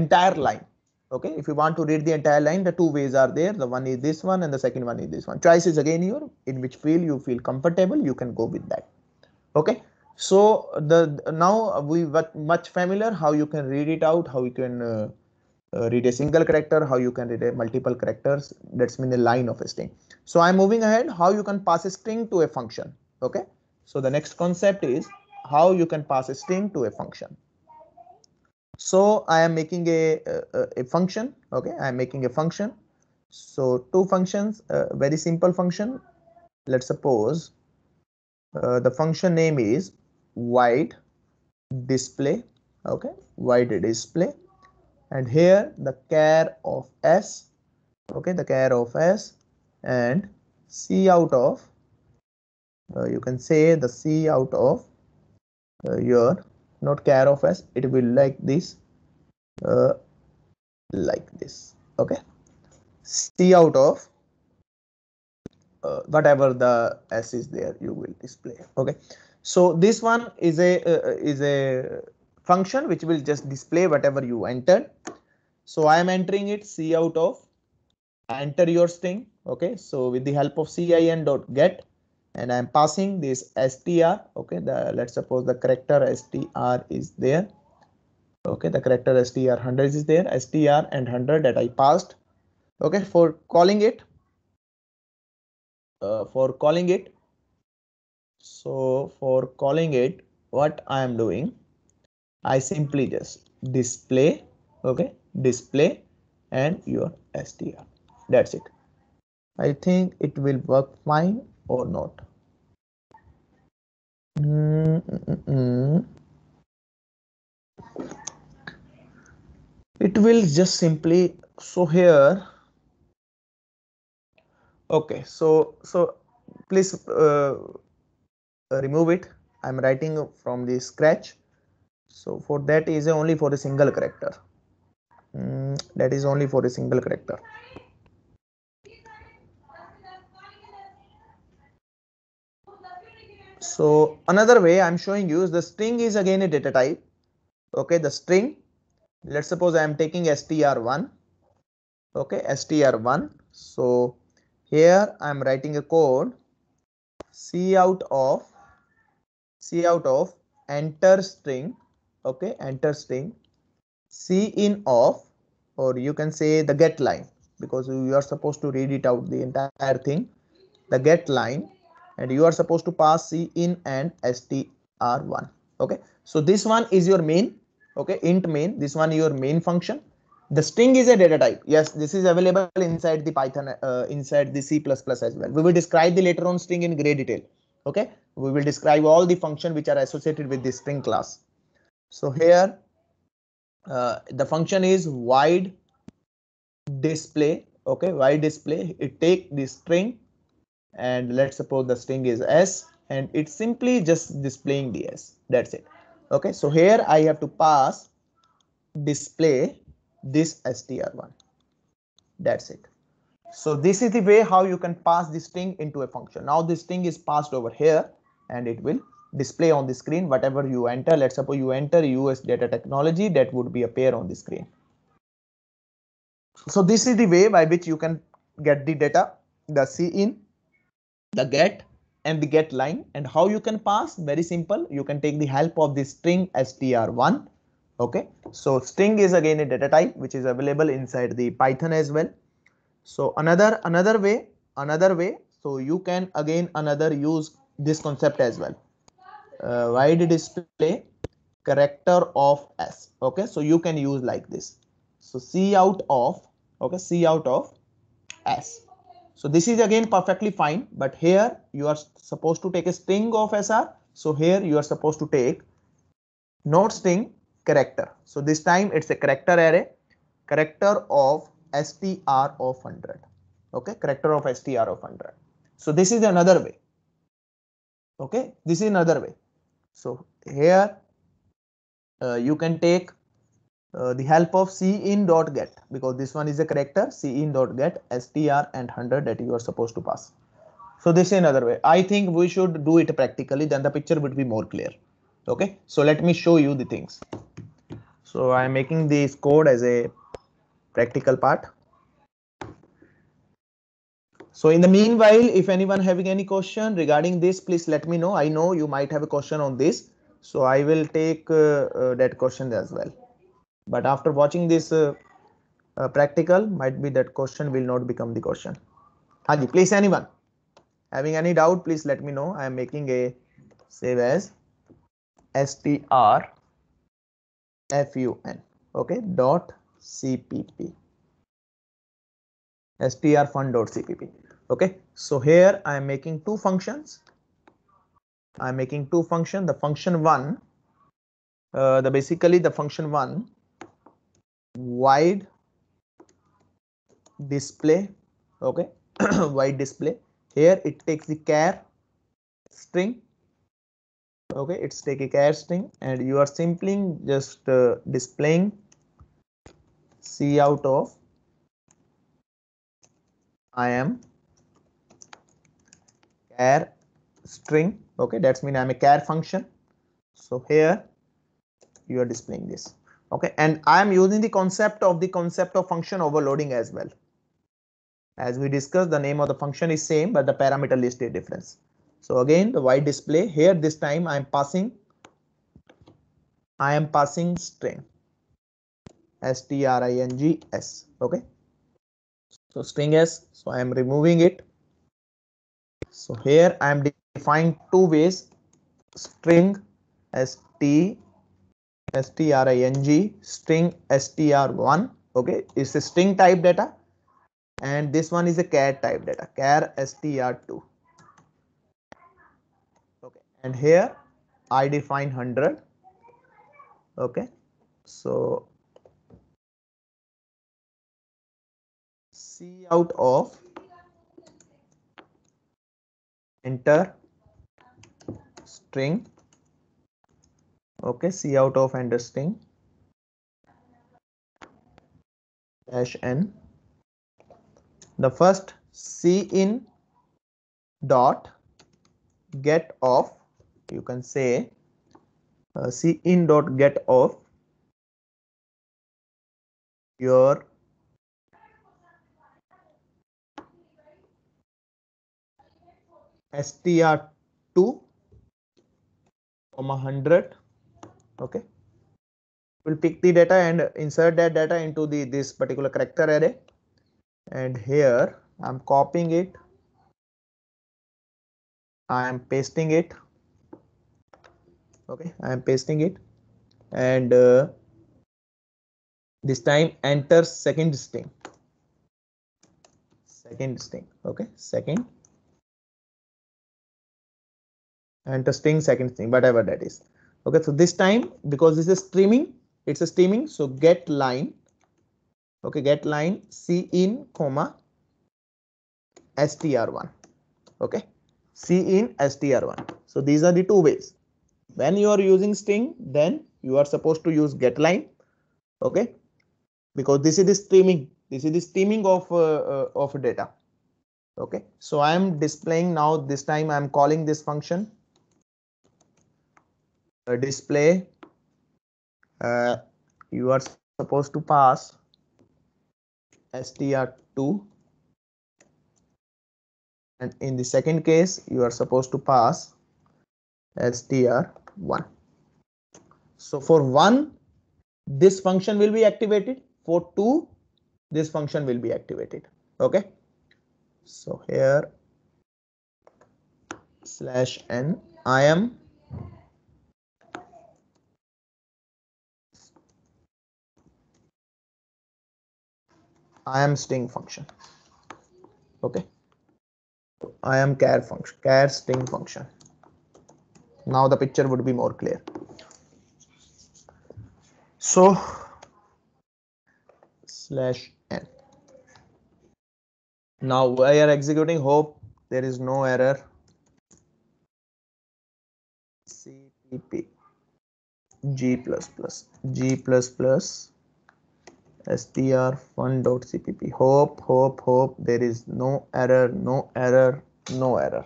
entire line okay if you want to read the entire line the two ways are there the one is this one and the second one is this one choice is again your in which field you feel comfortable you can go with that okay so the now we got much familiar how you can read it out how you can uh, uh, read a single character how you can read a multiple characters that's mean the line of a string so i'm moving ahead how you can pass a string to a function Okay. So the next concept is how you can pass a string to a function. So I am making a, a, a function. Okay, I am making a function. So two functions, a very simple function. Let's suppose uh, the function name is wide display. Okay, wide display. And here the care of s. Okay, the care of s and c out of uh, you can say the C out of uh, your not care of S. It will like this, uh, like this. OK, C out of uh, whatever the s is there you will display okay so this one is a uh, is a function which will just display whatever you entered so i am entering it c out of enter your string okay so with the help of cin dot get and I'm passing this str. Okay, the let's suppose the character str is there. Okay, the character str 100 is there, str and 100 that I passed. Okay, for calling it. Uh, for calling it. So for calling it, what I am doing, I simply just display. Okay, display and your str. That's it. I think it will work fine or not. Mm, mm -mm. It will just simply so here. Okay, so so please uh, remove it. I'm writing from the scratch. So for that is only for a single character. Mm, that is only for a single character. So another way I'm showing you is the string is again a data type. Okay, the string. Let's suppose I'm taking str1. Okay, str1. So here I'm writing a code c out of c out of enter string. Okay, enter string c in of or you can say the get line because you are supposed to read it out the entire thing. The get line and you are supposed to pass c in and str1 okay so this one is your main okay int main this one your main function the string is a data type yes this is available inside the python uh, inside the c++ as well we will describe the later on string in great detail okay we will describe all the function which are associated with the string class so here uh, the function is wide display okay wide display it take the string and let's suppose the string is s and it's simply just displaying the s that's it okay so here i have to pass display this str1 that's it so this is the way how you can pass this string into a function now this string is passed over here and it will display on the screen whatever you enter let's suppose you enter us data technology that would be appear on the screen so this is the way by which you can get the data the c in the get and the get line and how you can pass very simple you can take the help of the string str1 okay so string is again a data type which is available inside the python as well so another another way another way so you can again another use this concept as well uh, wide display character of s okay so you can use like this so c out of okay c out of s so this is again perfectly fine, but here you are supposed to take a string of SR. So here you are supposed to take not string character. So this time it's a character array, character of str of 100. Okay, character of str of 100. So this is another way. Okay, this is another way. So here uh, you can take uh, the help of cin dot get because this one is a character cin dot get str and 100 that you are supposed to pass. So this is another way. I think we should do it practically then the picture would be more clear. Okay, so let me show you the things. So I'm making this code as a practical part. So in the meanwhile, if anyone having any question regarding this, please let me know. I know you might have a question on this. So I will take uh, uh, that question as well but after watching this uh, uh, practical might be that question will not become the question Haji, please anyone having any doubt please let me know i am making a save as str fun okay dot cpp str fun. dot cpp okay so here i am making two functions i am making two function the function one uh, the basically the function one wide display okay wide display here it takes the care string okay it's take a care string and you are simply just uh, displaying c out of i am care string okay that's mean i'm a care function so here you are displaying this okay and i am using the concept of the concept of function overloading as well as we discussed the name of the function is same but the parameter list is difference so again the Y display here this time i am passing i am passing string s t r i n g s okay so string s so i am removing it so here i am defining two ways string s t string string str1 okay it's a string type data and this one is a char type data char str2 okay and here i define 100 okay so c out of enter string okay c out of understanding. dash n the first c in dot get of. you can say uh, c in dot get of your str2 comma 100 okay we'll pick the data and insert that data into the this particular character array and here i'm copying it i am pasting it okay i am pasting it and uh, this time enter second string second string okay second enter string second string whatever that is okay so this time because this is streaming it's a streaming so get line okay get line c in comma str1 okay c in str1 so these are the two ways when you are using string then you are supposed to use get line okay because this is the streaming this is the streaming of uh, uh of data okay so i am displaying now this time i am calling this function a display uh, you are supposed to pass str2 and in the second case you are supposed to pass str1 so for 1 this function will be activated for 2 this function will be activated okay so here slash n i am I am sting function. Okay. I am care function, care sting function. Now the picture would be more clear. So slash n. Now we are executing hope there is no error. CPP G plus plus G plus plus str1.cpp hope hope hope there is no error no error no error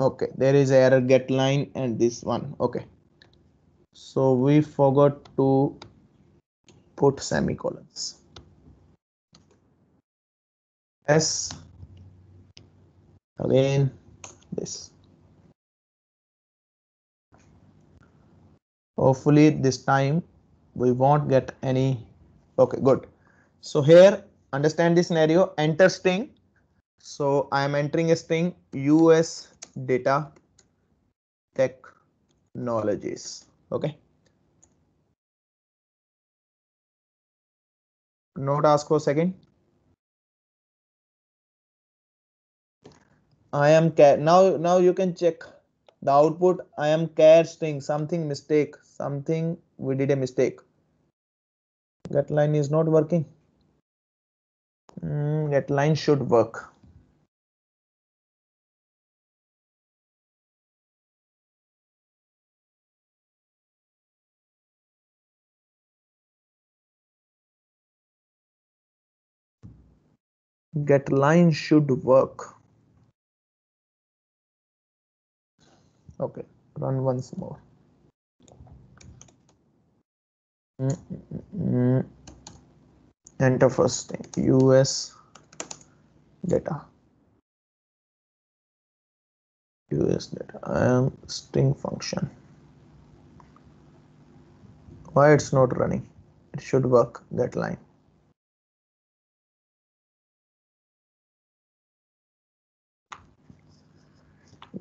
okay there is error get line and this one okay so we forgot to put semicolons s again this hopefully this time we won't get any okay good so here understand this scenario enter string so i am entering a string us data technologies okay note ask for second i am care now now you can check the output i am care string something mistake something we did a mistake. That line is not working. Mm, that line should work. get line should work okay run once more Mm, mm, mm, Enter first thing US data. US data. I am string function. Why it's not running? It should work that line.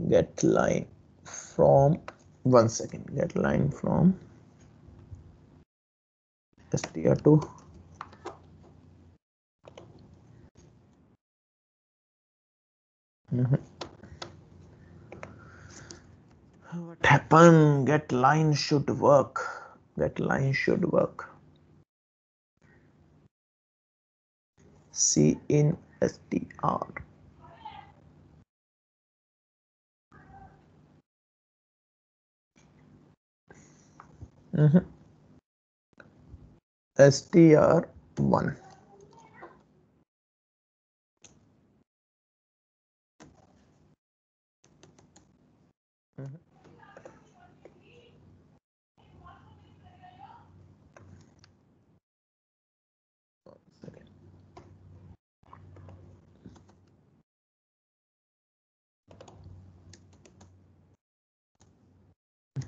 get line from one second get line from str2 mm -hmm. what happened get line should work get line should work c in str mm-hmm str1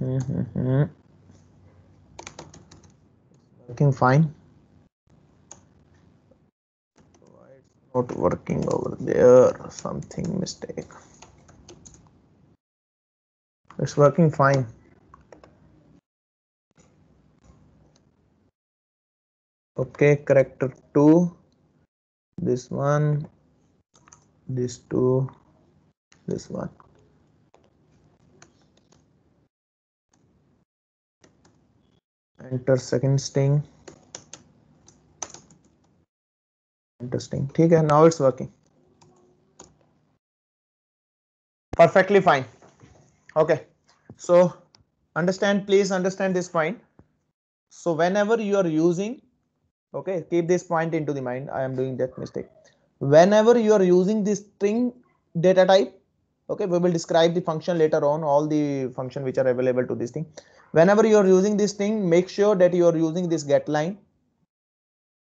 Mm-hmm. mm-hmm. Working fine. Why it's not working over there? Something mistake. It's working fine. Okay, character 2. This one, this two, this one. enter second string Interesting. Okay, now it's working perfectly fine okay so understand please understand this point so whenever you are using okay keep this point into the mind i am doing that mistake whenever you are using this string data type okay we will describe the function later on all the function which are available to this thing whenever you are using this thing make sure that you are using this get line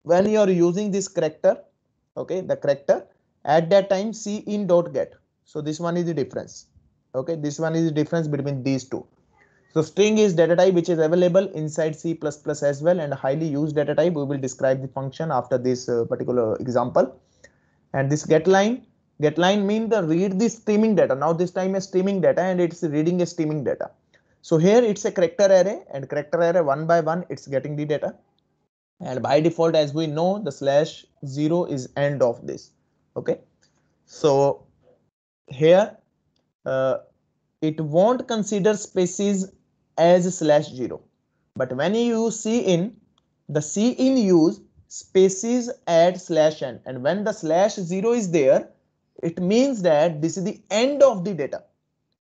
when you are using this character okay the character at that time c in dot get so this one is the difference okay this one is the difference between these two so string is data type which is available inside C++ as well and highly used data type. We will describe the function after this uh, particular example. And this get line get line mean the read the streaming data now this time a streaming data and it's reading a streaming data so here it's a character array and character array one by one it's getting the data and by default as we know the slash zero is end of this okay so here uh, it won't consider spaces as slash zero but when you see in the c in use spaces at slash n and when the slash zero is there it means that this is the end of the data.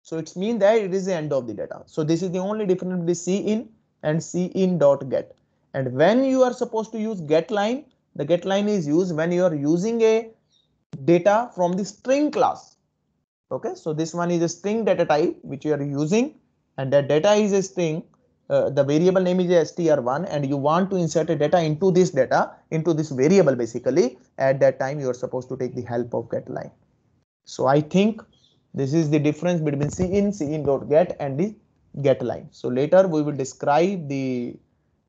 So it means that it is the end of the data. So this is the only difference between C in and C in dot get. And when you are supposed to use get line, the get line is used when you are using a data from the string class. Okay, so this one is a string data type which you are using and that data is a string uh, the variable name is str1 and you want to insert a data into this data into this variable basically at that time you are supposed to take the help of get line so i think this is the difference between cin in dot get and the get line so later we will describe the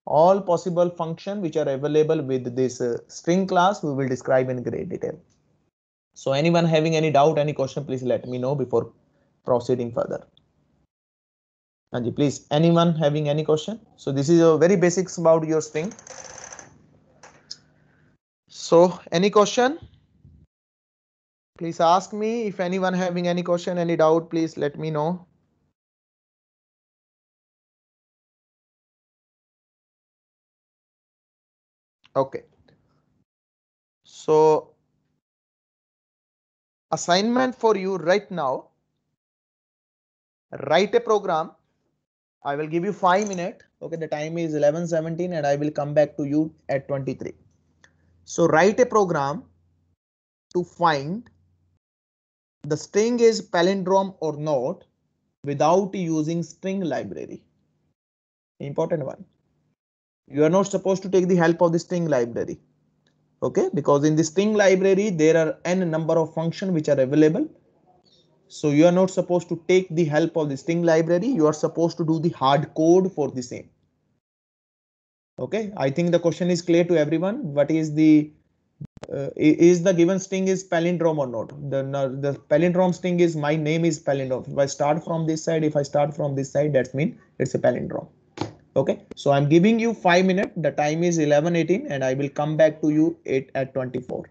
all possible function which are available with this uh, string class we will describe in great detail so anyone having any doubt any question please let me know before proceeding further Anji, please, anyone having any question? So this is a very basics about your string. So any question? Please ask me if anyone having any question, any doubt, please let me know. Okay. So assignment for you right now. Write a program I will give you five minutes. Okay, the time is 11.17 and I will come back to you at 23. So write a program to find the string is palindrome or not without using string library. Important one. You are not supposed to take the help of the string library. Okay, because in the string library, there are n number of function which are available so you are not supposed to take the help of the string library. You are supposed to do the hard code for the same. OK, I think the question is clear to everyone. What is the uh, is the given string is palindrome or not? The, the palindrome string is my name is palindrome. If I start from this side, if I start from this side, that means it's a palindrome. OK, so I'm giving you five minutes. The time is 1118 and I will come back to you at, at 24.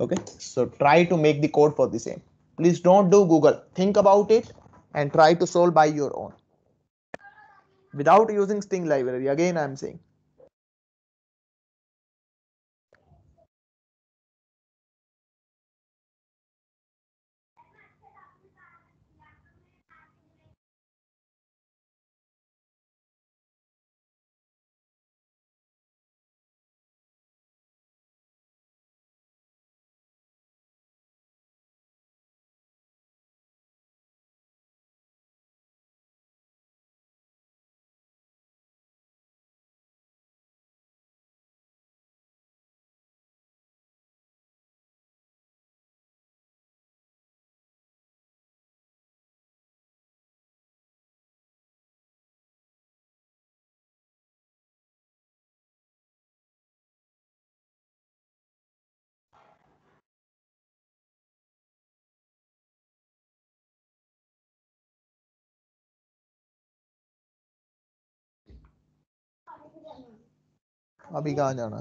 OK, so try to make the code for the same. Please don't do Google. Think about it and try to solve by your own without using Sting library. Again, I'm saying അഭികാനാണ്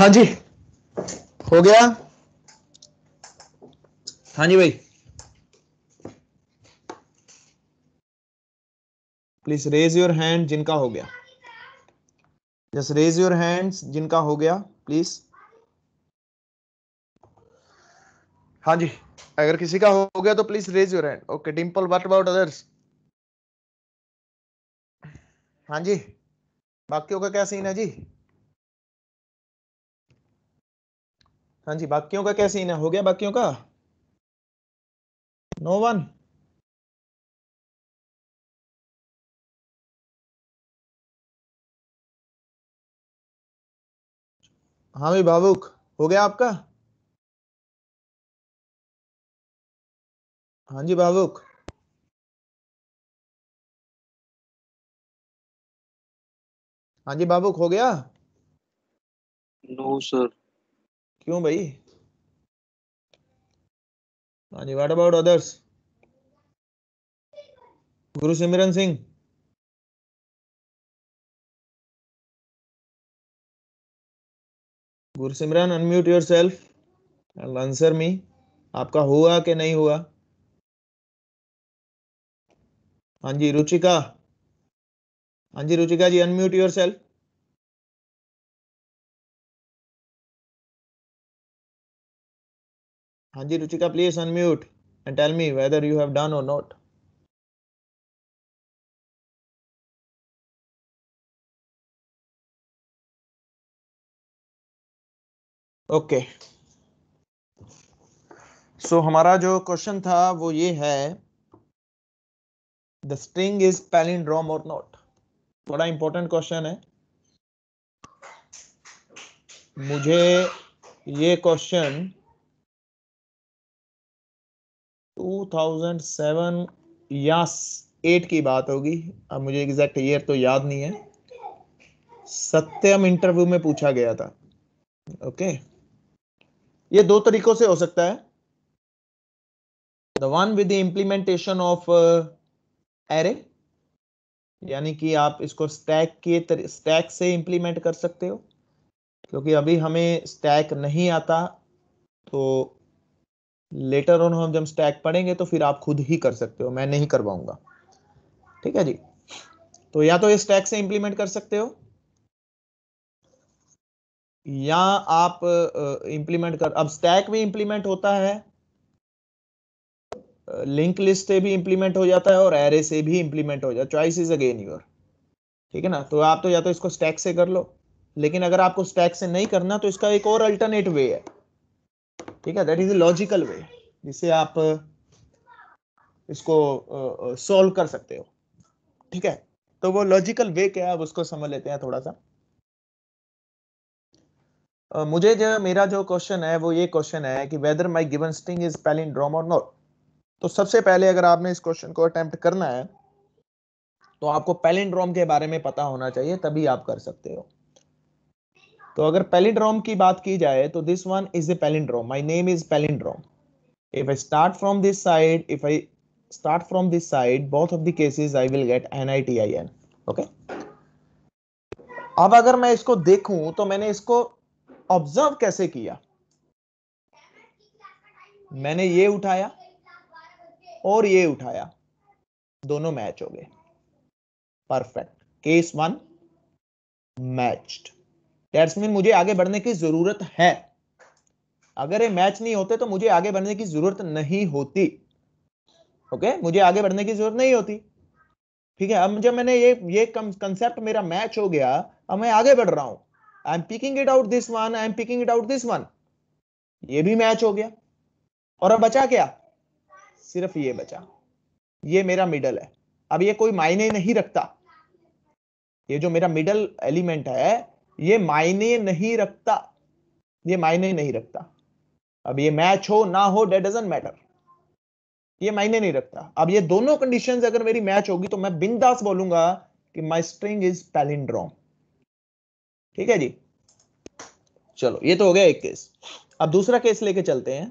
हाँ जी हो गया हाँ जी भाई please raise your hand जिनका हो गया जस्ट रेज योर हैंड जिनका हो गया प्लीज हाँ जी अगर किसी का हो गया तो please raise your hand okay Dimple what about others हाँ जी बाकी का क्या सीन है जी हाँ जी बाकियों का कैसे सीन है हो गया बाकियों का नो वन हाँ भाई भावुक हो गया आपका हाँ जी भावुक हाँ जी भावुक हो गया नो no, सर क्यों भाई हाँ जी व्हाट अबाउट अदर्स गुरु Simran Singh Guru Simran unmute yourself and answer me आपका हुआ कि नहीं हुआ हाँ जी रुचिका हाँ जी Ruchika ji unmute yourself हाँ जी Ruchika please unmute and tell me whether you have done और नॉट ओके सो हमारा जो क्वेश्चन था वो ये है द स्ट्रिंग इज पैलिंड्रोम और नॉट बड़ा इंपॉर्टेंट क्वेश्चन है मुझे ये क्वेश्चन 2007 या 8 की बात होगी अब मुझे एग्जैक्ट ईयर तो याद नहीं है सत्यम इंटरव्यू में पूछा गया था ओके okay. ये दो तरीकों से हो सकता है the one with the implementation of array यानी कि आप इसको स्टैक के स्टैक से इंप्लीमेंट कर सकते हो क्योंकि अभी हमें स्टैक नहीं आता तो लेटर ऑन हम जब स्टैक पढ़ेंगे तो फिर आप खुद ही कर सकते हो मैं नहीं करवाऊंगा ठीक है जी तो या तो ये स्टैक से इंप्लीमेंट कर सकते हो या आप इंप्लीमेंट कर अब स्टैक भी इंप्लीमेंट होता है लिंक लिस्ट से भी इंप्लीमेंट हो जाता है और एरे से भी इंप्लीमेंट हो जाता है चॉइस इज अगेन योर ठीक है ना तो आप तो या तो इसको स्टैक से कर लो लेकिन अगर आपको स्टैक से नहीं करना तो इसका एक और अल्टरनेट वे है ठीक है that is a logical way जिसे आप इसको सॉल्व कर सकते हो ठीक है तो वो लॉजिकल वे क्या है अब उसको समझ लेते हैं थोड़ा सा uh, मुझे जो मेरा जो क्वेश्चन है वो ये क्वेश्चन है कि whether my given string is palindrome और नॉट तो सबसे पहले अगर आपने इस क्वेश्चन को अटेम्प्ट करना है तो आपको ड्रॉम के बारे में पता होना चाहिए तभी आप कर सकते हो तो अगर पेलिड्रोम की बात की जाए तो this one is a palindrome my name is from this side if I start from this side both of the cases I will get N I T I N okay अब अगर मैं इसको देखूं तो मैंने इसको ऑब्जर्व कैसे किया मैंने ये उठाया और ये उठाया दोनों मैच हो गए perfect case one matched that's mean मुझे आगे बढ़ने की जरूरत है अगर ये मैच नहीं होते तो मुझे आगे बढ़ने की जरूरत नहीं होती ओके okay? मुझे आगे बढ़ने की जरूरत नहीं होती ठीक है अब जब मैंने ये ये कंसेप्ट मेरा मैच हो गया अब मैं आगे बढ़ रहा हूं I am picking it out this one I am picking it out this one ये भी मैच हो गया और अब बचा क्या सिर्फ ये बचा ये मेरा मिडल है अब ये कोई मायने नहीं रखता ये जो मेरा मिडल एलिमेंट है ये मायने नहीं रखता ये मायने नहीं रखता अब ये मैच हो ना हो डेट डजन मैटर ये मायने नहीं रखता अब ये दोनों कंडीशन अगर मेरी मैच होगी तो मैं बिंदास बोलूंगा कि माई स्ट्रिंग इज पैलिंड्रॉम ठीक है जी चलो ये तो हो गया एक केस अब दूसरा केस लेके चलते हैं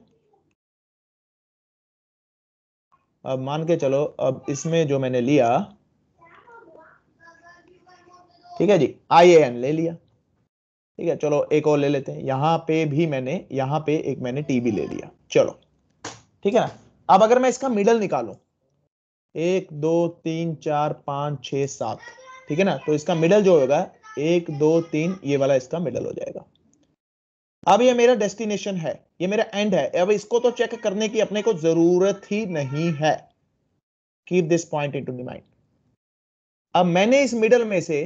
अब मान के चलो अब इसमें जो मैंने लिया ठीक है जी आई एन ले लिया ठीक है चलो एक और ले लेते हैं यहां पे भी मैंने यहां पे एक मैंने टीबी ले लिया चलो ठीक है ना अब अगर मैं इसका मिडल निकालू एक दो तीन चार पांच छ सात ठीक है ना तो इसका मिडल जो होगा एक दो तीन ये वाला इसका मिडल हो जाएगा अब ये मेरा डेस्टिनेशन है ये मेरा एंड है अब इसको तो चेक करने की अपने को जरूरत ही नहीं है keep this point in to mind अब मैंने इस मिडल में से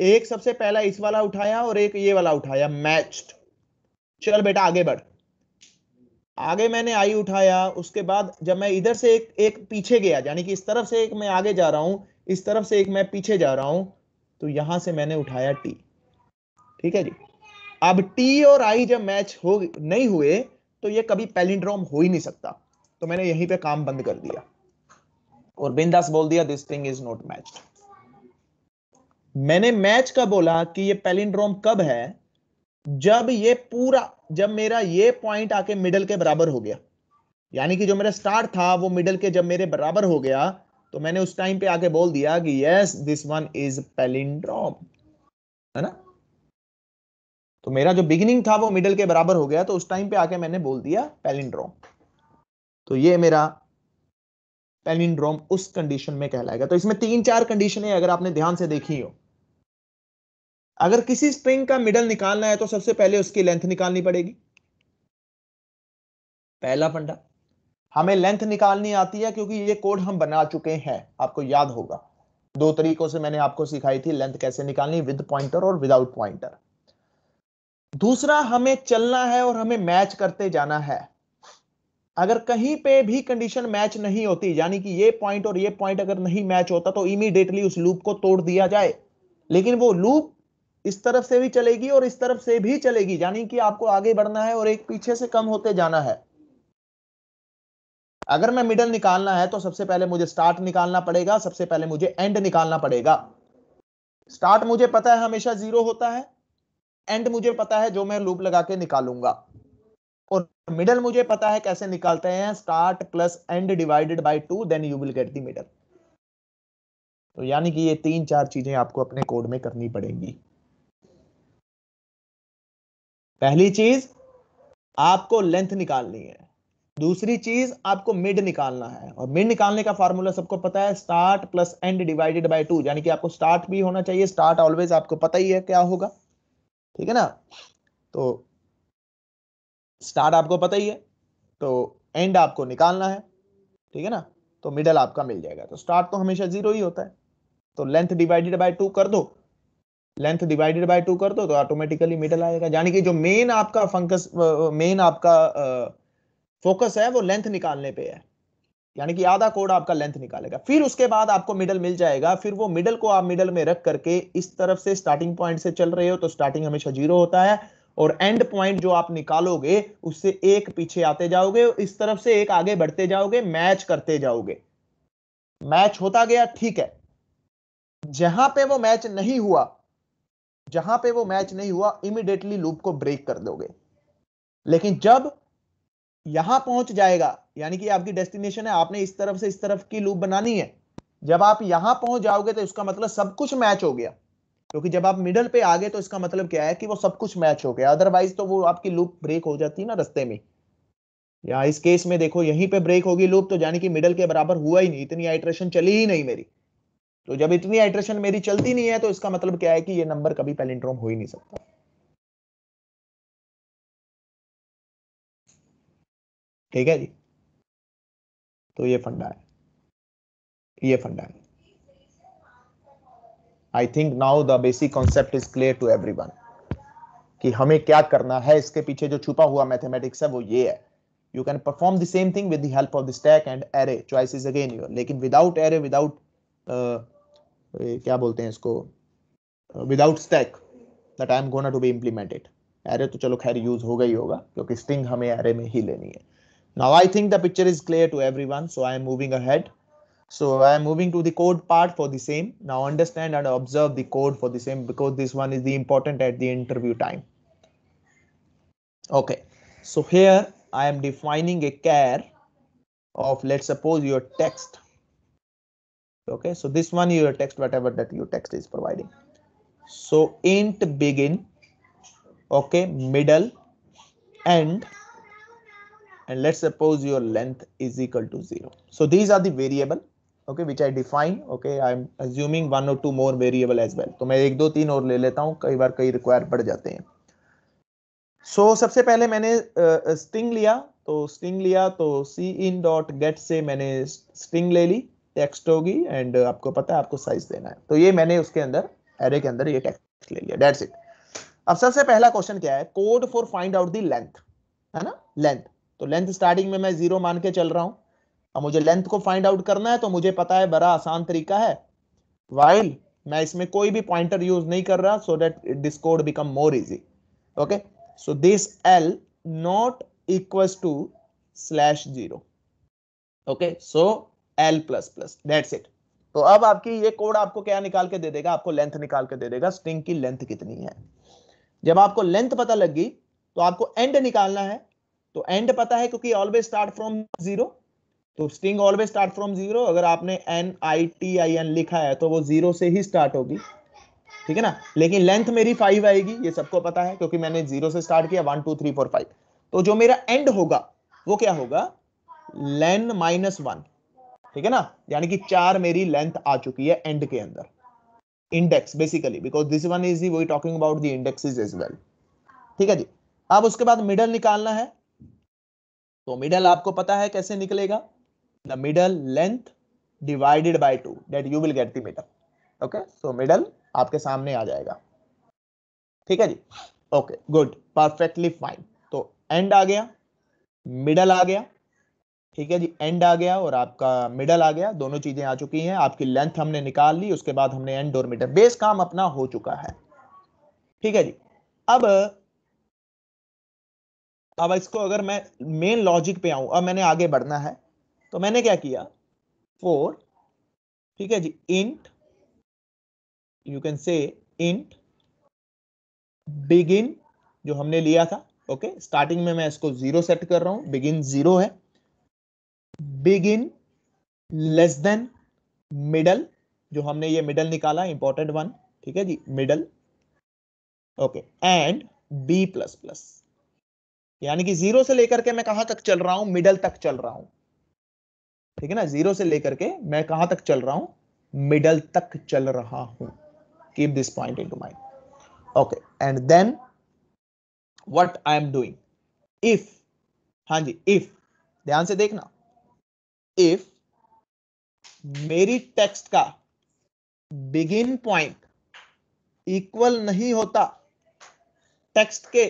एक सबसे पहला इस वाला उठाया और एक ये वाला उठाया मैच्ड चल बेटा आगे बढ़ आगे मैंने आई उठाया उसके बाद जब मैं इधर से एक एक पीछे गया यानी कि इस तरफ से एक मैं आगे जा रहा हूं इस तरफ से एक मैं पीछे जा रहा हूं तो यहां से मैंने उठाया टी ठीक है जी अब टी और आई जब मैच हो नहीं हुए तो ये कभी पेलिंड्रोम हो ही नहीं सकता तो मैंने यहीं पे काम बंद कर दिया और बिंदास बोल दिया this thing is not matched मैंने मैच का बोला कि ये पेलिंड्रोम कब है जब ये पूरा जब मेरा ये पॉइंट आके मिडल के बराबर हो गया यानी कि जो मेरा स्टार्ट था वो मिडल के जब मेरे बराबर हो गया तो मैंने उस टाइम पे आके बोल दिया कि yes this one is palindrome है ना तो मेरा जो बिगिनिंग था वो मिडल के बराबर हो गया तो उस टाइम पे आके मैंने बोल दिया पेलिंड्रोम तो ये मेरा पेलिंड्रोम उस कंडीशन में कहलाएगा तो इसमें तीन चार है अगर आपने ध्यान से देखी हो अगर किसी स्ट्रिंग का मिडल निकालना है तो सबसे पहले उसकी लेंथ निकालनी पड़ेगी पहला फंडा हमें लेंथ निकालनी आती है क्योंकि ये कोड हम बना चुके हैं आपको याद होगा दो तरीकों से मैंने आपको सिखाई थी लेंथ कैसे निकालनी विद पॉइंटर और विदाउट पॉइंटर दूसरा हमें चलना है और हमें मैच करते जाना है अगर कहीं पे भी कंडीशन मैच नहीं होती यानी कि ये पॉइंट और ये पॉइंट अगर नहीं मैच होता तो इमीडिएटली उस लूप को तोड़ दिया जाए लेकिन वो लूप इस तरफ से भी चलेगी और इस तरफ से भी चलेगी यानी कि आपको आगे बढ़ना है और एक पीछे से कम होते जाना है अगर मैं मिडल निकालना है तो सबसे पहले मुझे स्टार्ट निकालना पड़ेगा सबसे पहले मुझे एंड निकालना पड़ेगा स्टार्ट मुझे पता है हमेशा जीरो होता है एंड मुझे पता है जो मैं लूप लगा के निकालूंगा और मिडल मुझे पता है कैसे निकालते हैं start plus end divided by two then you will get the middle तो यानी कि ये तीन चार चीजें आपको अपने कोड में करनी पड़ेंगी पहली चीज आपको लेंथ निकालनी है दूसरी चीज आपको मिड निकालना है और मिड निकालने का फॉर्मूला सबको पता है start plus end divided by two यानी कि आपको स्टार्ट भी होना चाहिए स्टार्ट ऑलवेज आपको पता ही है क्या होगा ठीक है ना तो स्टार्ट आपको पता ही है तो एंड आपको निकालना है ठीक है ना तो मिडल आपका मिल जाएगा तो स्टार्ट तो हमेशा जीरो ही होता है तो लेंथ डिवाइडेड बाय टू कर दो लेंथ डिवाइडेड बाय टू कर दो तो ऑटोमेटिकली मिडल आएगा यानी कि जो मेन आपका फंकस मेन आपका फोकस uh, है वो लेंथ निकालने पे है यानी कि आधा कोड आपका लेंथ निकालेगा फिर उसके बाद आपको मिडल मिल जाएगा फिर वो मिडल को आप मिडल में रख करके इस तरफ से स्टार्टिंग पॉइंट से चल रहे हो तो स्टार्टिंग हमेशा जीरो होता है और एंड पॉइंट जो आप निकालोगे उससे एक पीछे आते जाओगे इस तरफ से एक आगे बढ़ते जाओगे मैच करते जाओगे मैच होता गया ठीक है जहां पे वो मैच नहीं हुआ जहां पे वो मैच नहीं हुआ इमिडिएटली लूप को ब्रेक कर दोगे लेकिन जब यहां पहुंच जाएगा यानी कि आपकी डेस्टिनेशन है आपने इस तरफ से इस तरफ की लूप बनानी है जब आप यहां पहुंच जाओगे तो इसका मतलब सब कुछ मैच हो गया क्योंकि जब आप मिडल पे आ गए तो इसका मतलब क्या है कि वो सब कुछ मैच हो गया अदरवाइज तो वो आपकी लूप ब्रेक हो जाती है ना रस्ते में या इस केस में देखो यहीं पे ब्रेक होगी लूप तो यानी कि मिडल के बराबर हुआ ही नहीं इतनी आइट्रेशन चली ही नहीं मेरी तो जब इतनी आइट्रेशन मेरी चलती नहीं है तो इसका मतलब क्या है कि ये नंबर कभी पेलिंड्रोम हो ही नहीं सकता ठीक है जी तो ये फंडा है ये फंडा है I think now the basic concept is clear to every कि हमें क्या करना है इसके पीछे जो छुपा हुआ मैथमेटिक्स है वो ये है you can perform the same thing with the help of the stack and array choice is again your लेकिन विदाउट एरे विदाउट क्या बोलते हैं इसको without stack that I am gonna to be implemented array तो चलो खैर use हो गई होगा क्योंकि स्टिंग हमें एरे में ही लेनी है now I think the picture is clear to every one so I am moving uh so I am moving to the code part for the same now understand and observe the code for the same because this one is the important at the interview time okay so here I am defining a char of let suppose your text okay so this one your text whatever that your text is providing so int begin okay middle end and let's suppose your length is equal to 0 so these are the variable okay which i define okay i am assuming one or two more variable as well to main ek do teen aur le leta hu kai bar kai require pad jate hain so, sabse pehle maine string uh, लिया तो string लिया तो सी in dot gate से मैंने string ले text होगी and आपको पता है आपको साइज देना है तो ये मैंने उसके अंदर एरे के अंदर ये टेक्स्ट ले लिया डेट्स इट अब सबसे पहला क्वेश्चन क्या है code for find out the length है ना लेंथ तो लेंथ स्टार्टिंग में मैं जीरो मान के चल रहा हूं अब मुझे लेंथ को फाइंड आउट करना है तो मुझे पता है बड़ा आसान तरीका है वाइल मैं इसमें कोई भी पॉइंटर यूज नहीं कर रहा so that this code become more easy okay so this L not equals to slash zero okay so L plus plus that it तो अब आपकी ये कोड आपको क्या निकाल के दे देगा आपको लेंथ निकाल के दे देगा स्ट्रिंग की लेंथ कितनी है जब आपको लेंथ पता लग गई तो आपको एंड निकालना है तो एंड पता है क्योंकि ऑलवेज स्टार्ट फ्रॉम जीरो तो string always start from zero अगर आपने N I T I N लिखा है तो वो जीरो से ही स्टार्ट होगी ठीक है ना लेकिन लेंथ मेरी फाइव आएगी ये सबको पता है क्योंकि मैंने जीरो से स्टार्ट किया one two three four five तो जो मेरा एंड होगा वो क्या होगा लेन माइनस वन ठीक है ना यानी कि चार मेरी लेंथ आ चुकी है एंड के अंदर index basically because this one is we talking about the is as well ठीक है जी अब उसके बाद मिडल निकालना है तो मिडल आपको पता है कैसे निकलेगा the middle length divided by two that you will get the middle okay so middle आपके सामने आ जाएगा ठीक है जी ओके गुड परफेक्टली फाइन तो एंड आ गया मिडल आ गया ठीक है जी एंड आ गया और आपका मिडल आ गया दोनों चीजें आ चुकी हैं आपकी लेंथ हमने निकाल ली उसके बाद हमने एंड और मिडल बेस काम अपना हो चुका है ठीक है जी अब अब इसको अगर मैं मेन लॉजिक पे आऊं अब मैंने आगे बढ़ना है तो मैंने क्या किया फोर ठीक है जी int you can say int begin जो हमने लिया था ओके स्टार्टिंग में मैं इसको जीरो सेट कर रहा हूं बिगिन जीरो है बिगिन लेस देन मिडल जो हमने ये मिडल निकाला इंपॉर्टेंट वन ठीक है जी middle okay and B plus plus यानी कि जीरो से लेकर के मैं कहां तक चल रहा हूं मिडल तक चल रहा हूं ठीक है ना जीरो से लेकर के मैं कहां तक चल रहा हूं मिडल तक चल रहा हूं keep this point in to mind okay and then what I am doing if हां जी इफ ध्यान से देखना इफ मेरी टेक्स्ट का बिगिन पॉइंट इक्वल नहीं होता टेक्स्ट के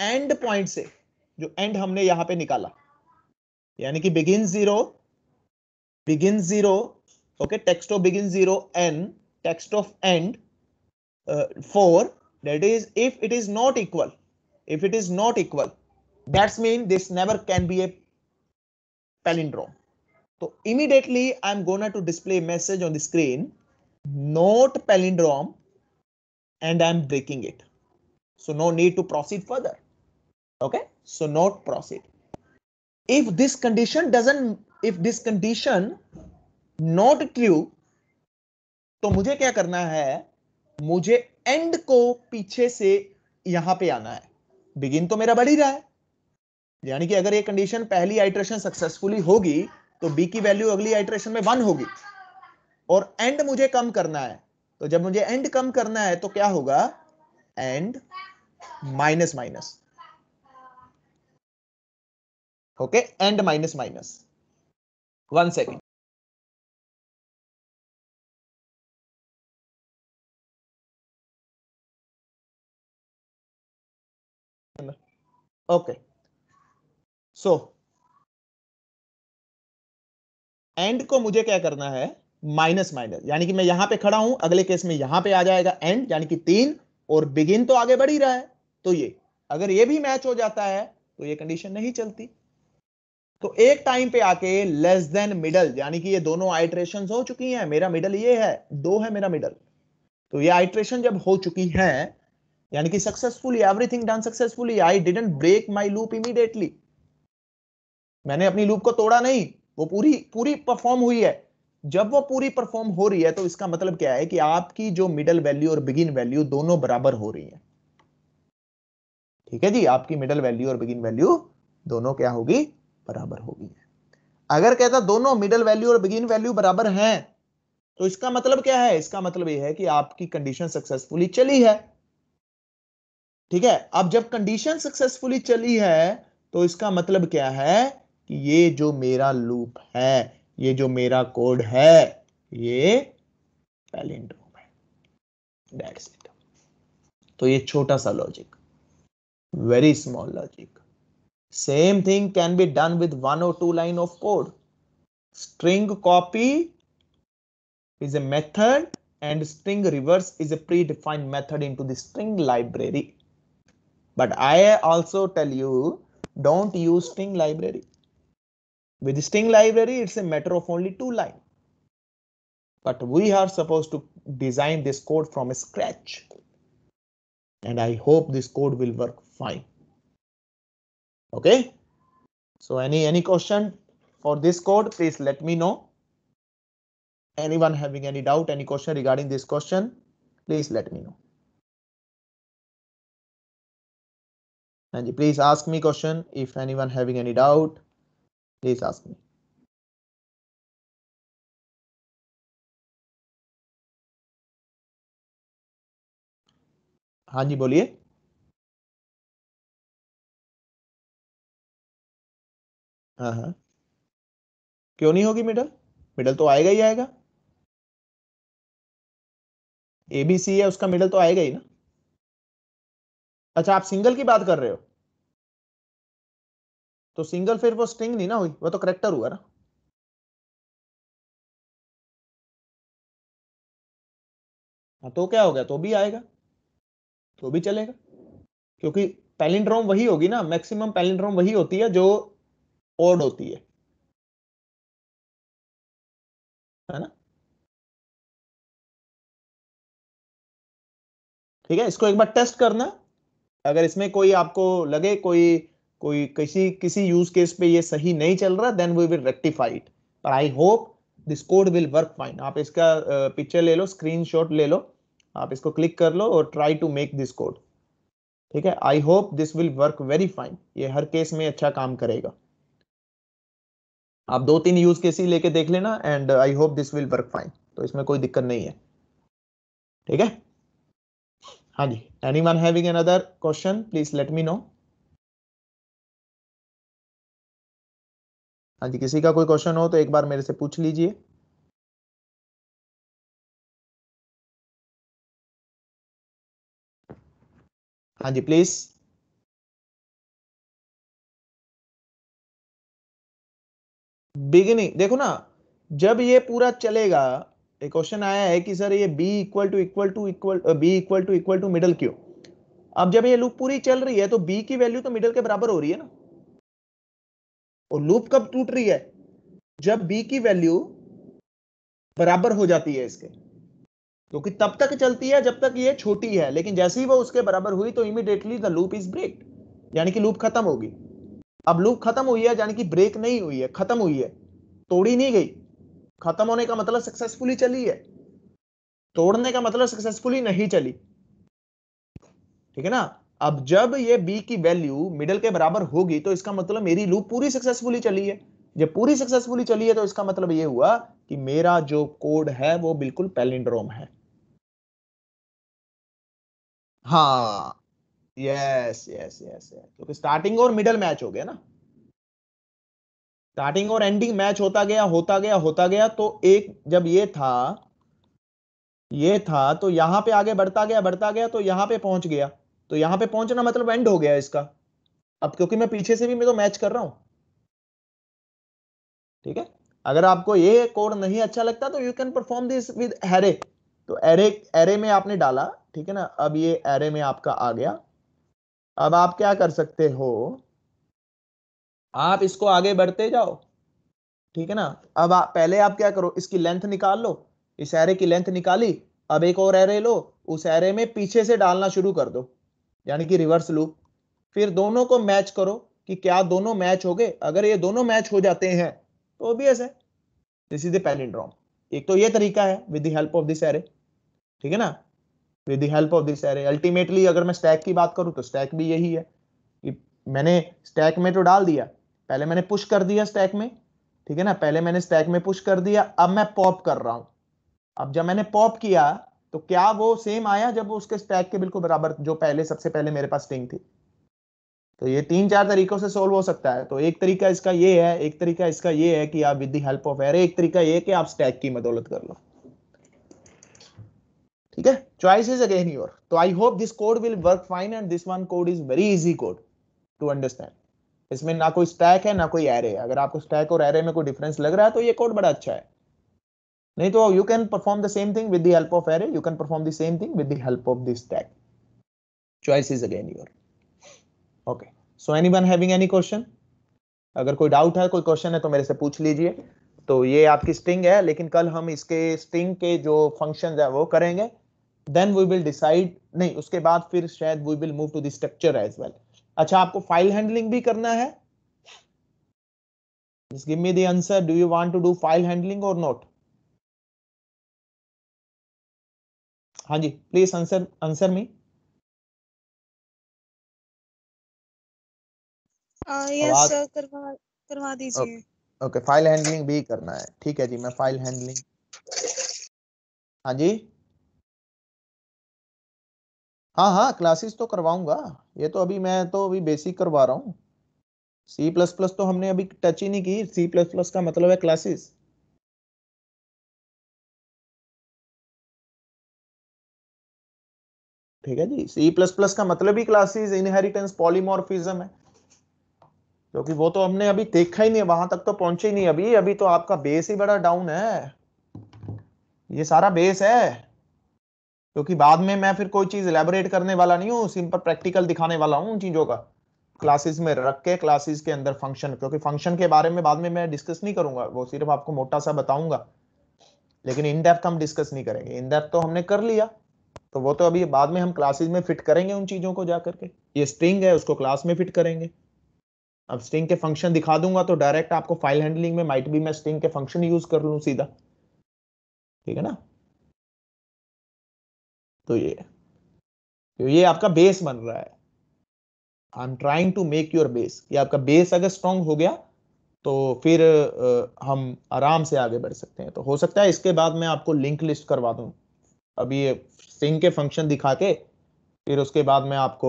एंड पॉइंट से जो एंड हमने यहां पे निकाला यानी कि begin zero begin zero okay text of begin zero and text of end for that is if it is not equal if it is not equal that's mean this never can be a palindrome तो immediately I am gonna to display message on the screen not palindrome and I am breaking it so no need to proceed further okay so not proceed if this condition dozen if this condition not true तो मुझे क्या करना है मुझे and को पीछे से यहां पे आना है बिगिन तो मेरा बढ़ ही रहा है यानी कि अगर ये कंडीशन पहली आइट्रेशन सक्सेसफुली होगी तो बी की वैल्यू अगली आइट्रेशन में वन होगी और एंड मुझे कम करना है तो जब मुझे एंड कम करना है तो क्या होगा end minus minus okay end minus minus one second okay so end को मुझे क्या करना है माइनस माइनस यानी कि मैं यहां पे खड़ा हूं अगले केस में यहां पे आ जाएगा एंड यानी कि तीन और बिगिन तो आगे बढ़ ही रहा है तो ये अगर ये भी मैच हो जाता है तो ये कंडीशन नहीं चलती तो एक टाइम पे आके लेस देन मिडल यानी कि ये दोनों आइट्रेशन हो चुकी हैं मेरा मिडल ये है दो है मेरा मिडल तो ये आइट्रेशन जब हो चुकी है यानी कि successfully everything done successfully I didn't break my loop immediately मैंने अपनी लूप को तोड़ा नहीं वो पूरी पूरी परफॉर्म हुई है जब वो पूरी परफॉर्म हो रही है तो इसका मतलब क्या है कि आपकी जो मिडल वैल्यू और बिगिन वैल्यू दोनों बराबर हो रही है ठीक है जी आपकी मिडल वैल्यू और बिगिन वैल्यू दोनों क्या होगी बराबर होगी अगर कहता दोनों मिडल वैल्यू और बिगिन वैल्यू बराबर हैं तो इसका मतलब क्या है इसका मतलब यह है कि आपकी कंडीशन सक्सेसफुली चली है ठीक है अब जब कंडीशन सक्सेसफुली चली है तो इसका मतलब क्या है कि ये जो मेरा लूप है ये जो मेरा कोड है ये पैलिंड्रोम है दैट्स इट तो ये छोटा सा logic very small logic same thing can be done with one और two line of code string copy is a method and string reverse is a predefined method in to the string library but I also tell you don't use string library With the string library, it's a matter of only two lines. But we are supposed to design this code from scratch. And I hope this code will work fine. OK, so any any question for this code, please let me know. Anyone having any doubt, any question regarding this question, please let me know. And please ask me question if anyone having any doubt. Please ask me. हाँ जी बोलिए हाँ हाँ क्यों नहीं होगी middle middle तो आएगा ही आएगा एबीसी है उसका मिडल तो आएगा ही ना अच्छा आप सिंगल की बात कर रहे हो तो सिंगल फिर वो स्ट्रिंग नहीं ना हुई वो तो करेक्टर हुआ ना हाँ, तो क्या हो गया तो भी आएगा तो भी चलेगा क्योंकि पैलिंड्रोम वही होगी ना मैक्सिमम पैलिंड्रोम वही होती है जो ओड होती है है ना ठीक है इसको एक बार टेस्ट करना अगर इसमें कोई आपको लगे कोई कोई किसी किसी यूज केस पे ये सही नहीं चल रहा then we will rectify it पर I hope this code will work fine आप इसका पिक्चर ले लो स्क्रीन ले लो आप इसको क्लिक कर लो और try to make this code ठीक है I hope this will work very fine ये हर केस में अच्छा काम करेगा आप दो तीन यूज केस ही लेके देख लेना and I hope this will work fine तो इसमें कोई दिक्कत नहीं है ठीक है हाँ जी any one having another question please let me know हाँ जी किसी का कोई क्वेश्चन हो तो एक बार मेरे से पूछ लीजिए हाँ जी प्लीज बिगिनिंग देखो ना जब ये पूरा चलेगा एक क्वेश्चन आया है कि सर ये B equal to equal to equal B equal to equal to middle क्यों अब जब ये लूप पूरी चल रही है तो बी की वैल्यू तो मिडल के बराबर हो रही है ना और लूप कब टूट रही है जब बी की वैल्यू बराबर हो जाती है इसके क्योंकि तो तब तक चलती है जब तक ये छोटी है लेकिन जैसे ही वो उसके बराबर हुई तो immediately the loop is break यानी कि लूप खत्म होगी अब लूप खत्म हुई है यानी कि ब्रेक नहीं हुई है खत्म हुई है तोड़ी नहीं गई खत्म होने का मतलब सक्सेसफुली चली है तोड़ने का मतलब सक्सेसफुली नहीं चली ठीक है ना अब जब ये बी की वैल्यू मिडल के बराबर होगी तो इसका मतलब मेरी लूप पूरी सक्सेसफुली चली है जब पूरी सक्सेसफुली चली है तो इसका मतलब ये हुआ कि मेरा जो कोड है वो बिल्कुल पैलिंड्रोम है हाँ यस यस यस यस क्योंकि स्टार्टिंग और मिडल मैच हो गया ना स्टार्टिंग और एंडिंग मैच होता गया होता गया होता गया तो एक जब ये था ये था तो यहां पे आगे बढ़ता गया बढ़ता गया तो यहां पे पहुंच गया तो यहां पे पहुंचना मतलब एंड हो गया इसका अब क्योंकि मैं पीछे से भी मैं तो मैच कर रहा हूं ठीक है अगर आपको ये कोड नहीं अच्छा लगता तो you can perform this with array तो एरे एरे में आपने डाला ठीक है ना अब ये एरे में आपका आ गया अब आप क्या कर सकते हो आप इसको आगे बढ़ते जाओ ठीक है ना अब आ, पहले आप क्या करो इसकी लेंथ निकाल लो इस एरे की लेंथ निकाली अब एक और एरे लो उस एरे में पीछे से डालना शुरू कर दो यानी कि रिवर्स लूप फिर दोनों को मैच करो कि क्या दोनों मैच हो गए अगर ये दोनों मैच हो जाते हैं तो ओबियस है दिस इज द एक तो ये तरीका है with help of this array ठीक है ना with help of this array ultimately अगर मैं स्टैक की बात करूं तो स्टैक भी यही है मैंने स्टैक में तो डाल दिया पहले मैंने पुश कर दिया स्टैक में ठीक है ना पहले मैंने स्टैक में पुश कर दिया अब मैं पॉप कर रहा हूं अब जब मैंने पॉप किया तो क्या वो सेम आया जब उसके स्टैक के बिल्कुल बराबर जो पहले सबसे पहले मेरे पास स्ट्रिंग थी तो ये तीन चार तरीकों से सोल्व हो सकता है तो एक तरीका इसका ये है एक तरीका इसका ये है कि आप with the help of array एक तरीका ये है कि आप स्टैक की मदौलत कर लो ठीक है चॉइस इज अगेन योर तो I hope this code will work fine and this one code is very easy code to understand इसमें ना कोई स्टैक है ना कोई एरे अगर आपको स्टैक और एरे में कोई डिफरेंस लग रहा है तो ये कोड बड़ा अच्छा है नहीं तो you can perform the same thing with the help of array you can perform the same thing with the help of this tag choice is again your okay so anyone having any question अगर कोई doubt है कोई question है तो मेरे से पूछ लीजिए तो ये आपकी स्ट्रिंग है लेकिन कल हम इसके स्ट्रिंग के जो फंक्शन है वो करेंगे देन वी विल डिसाइड नहीं उसके बाद फिर शायद we will move to the structure as well अच्छा आपको फाइल हैंडलिंग भी करना है give me the answer do you want to do file handling और नॉट हाँ जी प्लीज आंसर आंसर मी करवा ओके फाइल हैंडलिंग भी करना है ठीक है जी मैं फाइल हैंडलिंग हाँ जी हाँ हाँ क्लासेस तो करवाऊंगा ये तो अभी मैं तो अभी बेसिक करवा रहा हूँ सी प्लस प्लस तो हमने अभी टच ही नहीं की सी प्लस प्लस का मतलब है क्लासेस ठीक है जी सी प्लस प्लस का मतलब ही क्लासेस इनहेरिटेंस पॉलीमोरफिज्म है क्योंकि वो तो हमने अभी देखा ही नहीं है वहां तक तो पहुंचे ही नहीं अभी अभी तो आपका बेस ही बड़ा डाउन है ये सारा बेस है क्योंकि बाद में मैं फिर कोई चीज इलेबोरेट करने वाला नहीं हूँ सिंपल प्रैक्टिकल दिखाने वाला हूँ उन चीजों का क्लासेस में रख के क्लासेस के अंदर फंक्शन क्योंकि फंक्शन के बारे में बाद में मैं डिस्कस नहीं करूंगा वो सिर्फ आपको मोटा सा बताऊंगा लेकिन इन डेप्थ हम डिस्कस नहीं करेंगे इन डेप्थ तो हमने कर लिया तो वो तो अभी बाद में हम क्लासेस में फिट करेंगे उन चीज़ों को जा करके ये स्ट्रिंग है उसको क्लास में फिट करेंगे अब स्ट्रिंग के फंक्शन दिखा दूंगा तो डायरेक्ट आपको फाइल हैंडलिंग में माइट बी मैं स्ट्रिंग के फंक्शन यूज कर लूँ सीधा ठीक है ना तो ये तो ये आपका बेस बन रहा है I am trying to make your base ये आपका बेस अगर स्ट्रांग हो गया तो फिर हम आराम से आगे बढ़ सकते हैं तो हो सकता है इसके बाद मैं आपको लिंक लिस्ट करवा दूंगा अभी ये सिंह के फंक्शन दिखा के फिर उसके बाद मैं आपको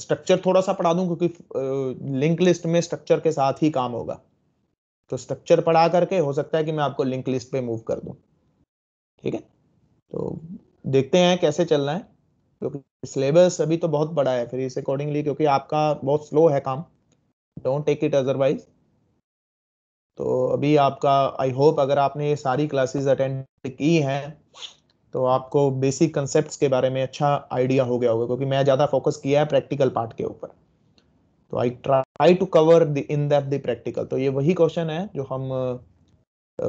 स्ट्रक्चर थोड़ा सा पढ़ा दूं क्योंकि लिंक लिस्ट में स्ट्रक्चर के साथ ही काम होगा तो स्ट्रक्चर पढ़ा करके हो सकता है कि मैं आपको लिंक लिस्ट पे मूव कर दूं ठीक है तो देखते हैं कैसे चलना है क्योंकि सिलेबस अभी तो बहुत बड़ा है फिर इस अकॉर्डिंगली क्योंकि आपका बहुत स्लो है काम डोंट टेक इट अदरवाइज तो अभी आपका आई होप अगर आपने ये सारी क्लासेस अटेंड की हैं तो आपको बेसिक कंसेप्ट के बारे में अच्छा आइडिया हो गया होगा क्योंकि मैं ज़्यादा फोकस किया है प्रैक्टिकल पार्ट के ऊपर तो I try to cover in that the practical तो ये वही क्वेश्चन है जो हम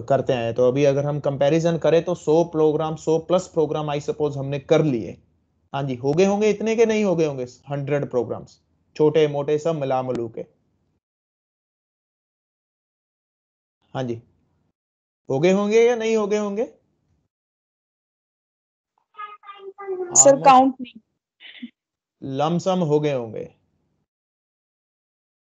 करते हैं तो अभी अगर हम कंपैरिजन करें तो 100 program 100 plus program I suppose हमने कर लिए हाँ जी हो गए होंगे इतने के नहीं हो गए होंगे 100 प्रोग्राम्स छोटे मोटे सब मिला मलू के हाँ जी हो गए होंगे या नहीं हो गए होंगे हाँ, सर काउंट नहीं लमसम हो गए होंगे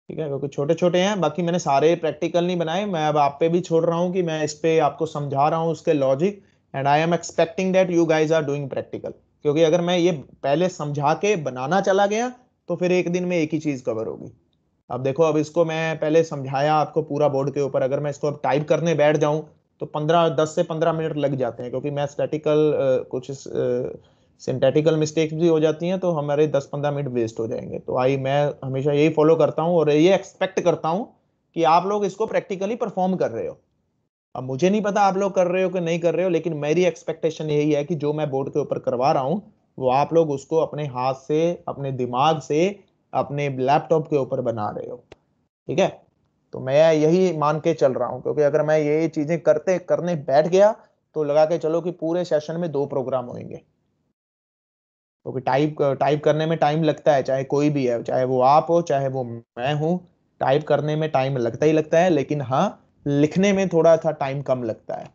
ठीक है क्योंकि छोटे छोटे हैं बाकी मैंने सारे प्रैक्टिकल नहीं बनाए मैं अब आप पे भी छोड़ रहा हूँ कि मैं इस पे आपको समझा रहा हूँ उसके logic and I am expecting that you guys are doing practical क्योंकि अगर मैं ये पहले समझा के बनाना चला गया तो फिर एक दिन में एक ही चीज कवर होगी अब देखो अब इसको मैं पहले समझाया आपको पूरा बोर्ड के ऊपर अगर मैं इसको अब टाइप करने बैठ जाऊं तो पंद्रह दस से पंद्रह मिनट लग जाते हैं क्योंकि मैं स्टैटिकल कुछ इस, सिंथेटिकल मिस्टेक्स भी हो जाती हैं तो हमारे 10-15 मिनट वेस्ट हो जाएंगे तो आई मैं हमेशा यही फॉलो करता हूँ और ये एक्सपेक्ट करता हूँ कि आप लोग इसको प्रैक्टिकली परफॉर्म कर रहे हो अब मुझे नहीं पता आप लोग कर रहे हो कि नहीं कर रहे हो लेकिन मेरी एक्सपेक्टेशन यही है कि जो मैं बोर्ड के ऊपर करवा रहा हूँ वो आप लोग उसको अपने हाथ से अपने दिमाग से अपने लैपटॉप के ऊपर बना रहे हो ठीक है तो मैं यही मान के चल रहा हूँ क्योंकि अगर मैं ये चीज़ें करते करने बैठ गया तो लगा के चलो कि पूरे सेशन में दो प्रोग्राम होंगे क्योंकि टाइप टाइप करने में टाइम लगता है चाहे कोई भी है चाहे वो आप हो चाहे वो मैं हूँ टाइप करने में टाइम लगता ही लगता है लेकिन हाँ लिखने में थोड़ा सा टाइम कम लगता है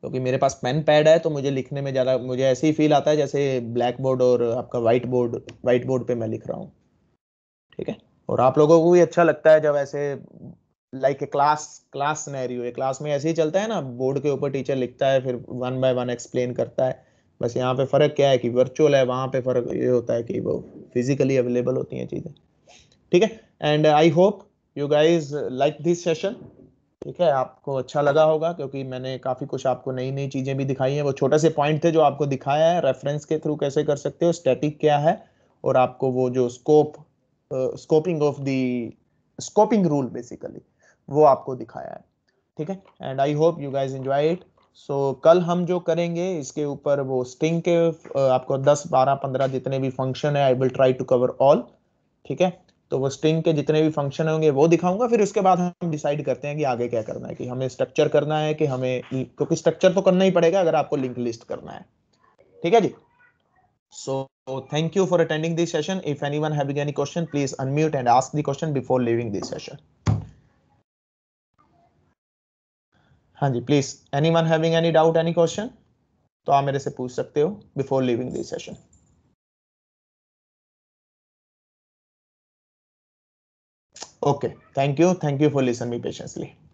क्योंकि तो मेरे पास पेन पैड है तो मुझे लिखने में ज़्यादा मुझे ऐसे ही फील आता है जैसे ब्लैक बोर्ड और आपका वाइट बोर्ड वाइट बोर्ड पे मैं लिख रहा हूँ ठीक है और आप लोगों को भी अच्छा लगता है जब ऐसे लाइक ए क्लास क्लास नहरी हुए क्लास में ऐसे ही चलता है ना बोर्ड के ऊपर टीचर लिखता है फिर वन बाय वन एक्सप्लेन करता है बस यहाँ पे फ़र्क क्या है कि वर्चुअल है वहां पे फ़र्क ये होता है कि वो फिजिकली अवेलेबल होती हैं चीज़ें ठीक है and I hope you guys like this session ठीक है आपको अच्छा लगा होगा क्योंकि मैंने काफ़ी कुछ आपको नई नई चीज़ें भी दिखाई हैं वो छोटे से पॉइंट थे जो आपको दिखाया है रेफरेंस के थ्रू कैसे कर सकते हो स्टैटिक क्या है और आपको वो जो scope scoping of the scoping rule basically वो आपको दिखाया है ठीक है and I hope you guys enjoy it so so, कल हम जो करेंगे इसके ऊपर वो स्टिंग के आपको 10, 12, 15 जितने भी फंक्शन है I will try to cover all ठीक है तो वो स्ट्रिंग के जितने भी फंक्शन होंगे वो दिखाऊंगा फिर उसके बाद हम डिसाइड करते हैं कि आगे क्या करना है कि हमें स्ट्रक्चर करना है कि हमें क्योंकि स्ट्रक्चर तो करना ही पड़ेगा अगर आपको लिंक लिस्ट करना है ठीक है जी so thank you for attending this session if any one having any question please unmute and ask the question before leaving this session हाँ जी please any one having any doubt any question तो आप मेरे से पूछ सकते हो before leaving this session okay thank you thank you for listen me patiently